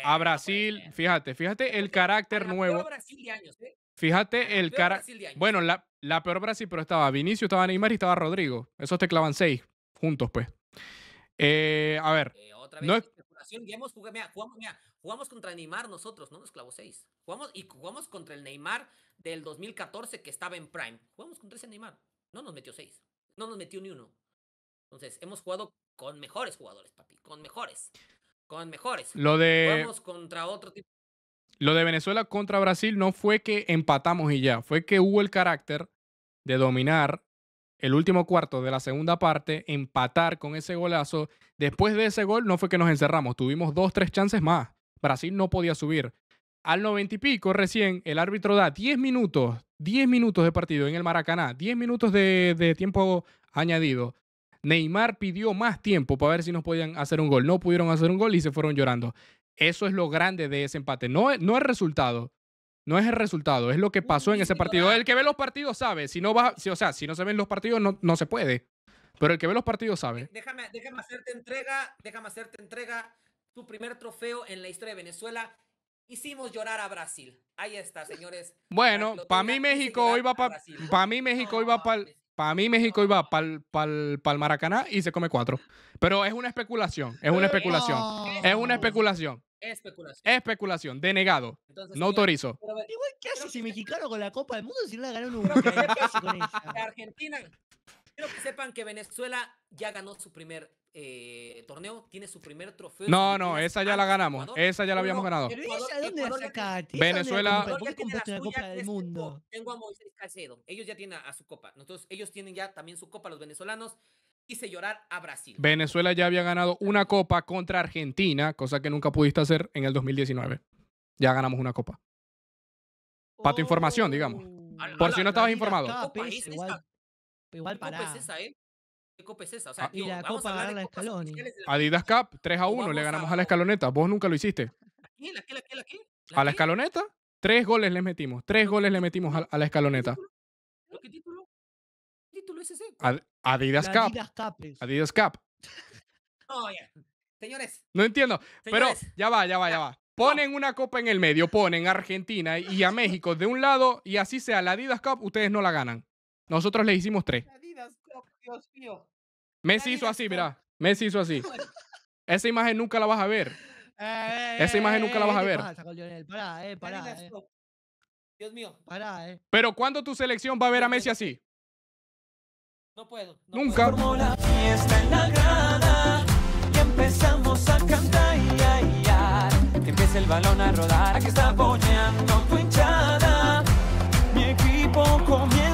a Brasil, fíjate, fíjate el carácter nuevo. ¿eh? Fíjate el carácter. Bueno, la, peor Brasil, pero estaba Vinicio, estaba Neymar y estaba Rodrigo. Esos te clavan seis juntos, pues. Eh, a ver. Eh, otra no es... jugamos, contra Neymar nosotros, no nos clavó seis. Jugamos y jugamos contra el Neymar del 2014 que estaba en Prime. Jugamos contra ese Neymar. No nos metió seis. No nos metió ni uno. Entonces, hemos jugado con mejores jugadores, papi, con mejores. Con mejores. Lo de. contra otro Lo de Venezuela contra Brasil no fue que empatamos y ya, fue que hubo el carácter de dominar el último cuarto de la segunda parte, empatar con ese golazo. Después de ese gol no fue que nos encerramos, tuvimos dos, tres chances más. Brasil no podía subir. Al noventa y pico recién, el árbitro da diez minutos, diez minutos de partido en el Maracaná, diez minutos de tiempo añadido Neymar pidió más tiempo para ver si nos podían hacer un gol. No pudieron hacer un gol y se fueron llorando. Eso es lo grande de ese empate. No, no es resultado. No es el resultado, es lo que pasó en ese partido. El que ve los partidos sabe. Si no va, o sea, si no se ven los partidos, no, se puede. Pero el que ve los partidos sabe. Déjame, déjame hacerte entrega, déjame hacerte entrega tu primer trofeo en la historia de Venezuela. Hicimos llorar a Brasil. Ahí está, señores. Bueno, para mí México hoy va para para mí México hoy va para para mí México iba para el, Maracaná y se come cuatro. Pero es una especulación, es una especulación. Es una especulación. Especulación. Especulación, denegado. no autorizo. Igual, ¿qué hace si mexicano con la Copa del Mundo si no la ganó un... La Argentina, Quiero que sepan que Venezuela ya ganó su primer eh, torneo, tiene su primer trofeo. No, no, esa ya la ganamos. Esa ya la habíamos ganado. Venezuela. Tengo Moisés Ellos ya tienen a, su copa. Nosotros, ellos tienen ya también su copa, los venezolanos. Hice llorar a Brasil. Venezuela ya había ganado una copa contra Argentina, cosa que nunca pudiste hacer en el 2019. Ya ganamos una copa. Para tu información, digamos. Oh. Por si no estabas informado igual ¿Qué para. Copa es esa, eh? ¿Qué copa es esa? y ah, la vamos copa a la Scaloni. Adidas Cup, 3 a 1, le ganamos a... la escaloneta. Vos nunca lo hiciste. ¿A la escaloneta? Tres goles le metimos. Tres goles le metimos a, la escaloneta. ¿Qué título? es ese? Adidas, Cup. Adidas Cup. Oh, señores. No entiendo. Pero ya va, ya va, ya va. Ponen una copa en el medio, ponen a Argentina y a México de un lado y así sea la Adidas Cup, ustedes no la ganan. Nosotros le hicimos tres. Dios mío. Messi hizo así, mira. Messi hizo así. Esa imagen nunca la vas a ver. Esa imagen nunca la vas a ver. eh, eh Dios mío. para, eh. Pero ¿cuándo tu selección va a ver a Messi así? No puedo. nunca. Puedo. La fiesta en la grada y empezamos a cantar y Que empiece el balón a rodar. Aquí está apoyando tu hinchada. Mi equipo comienza.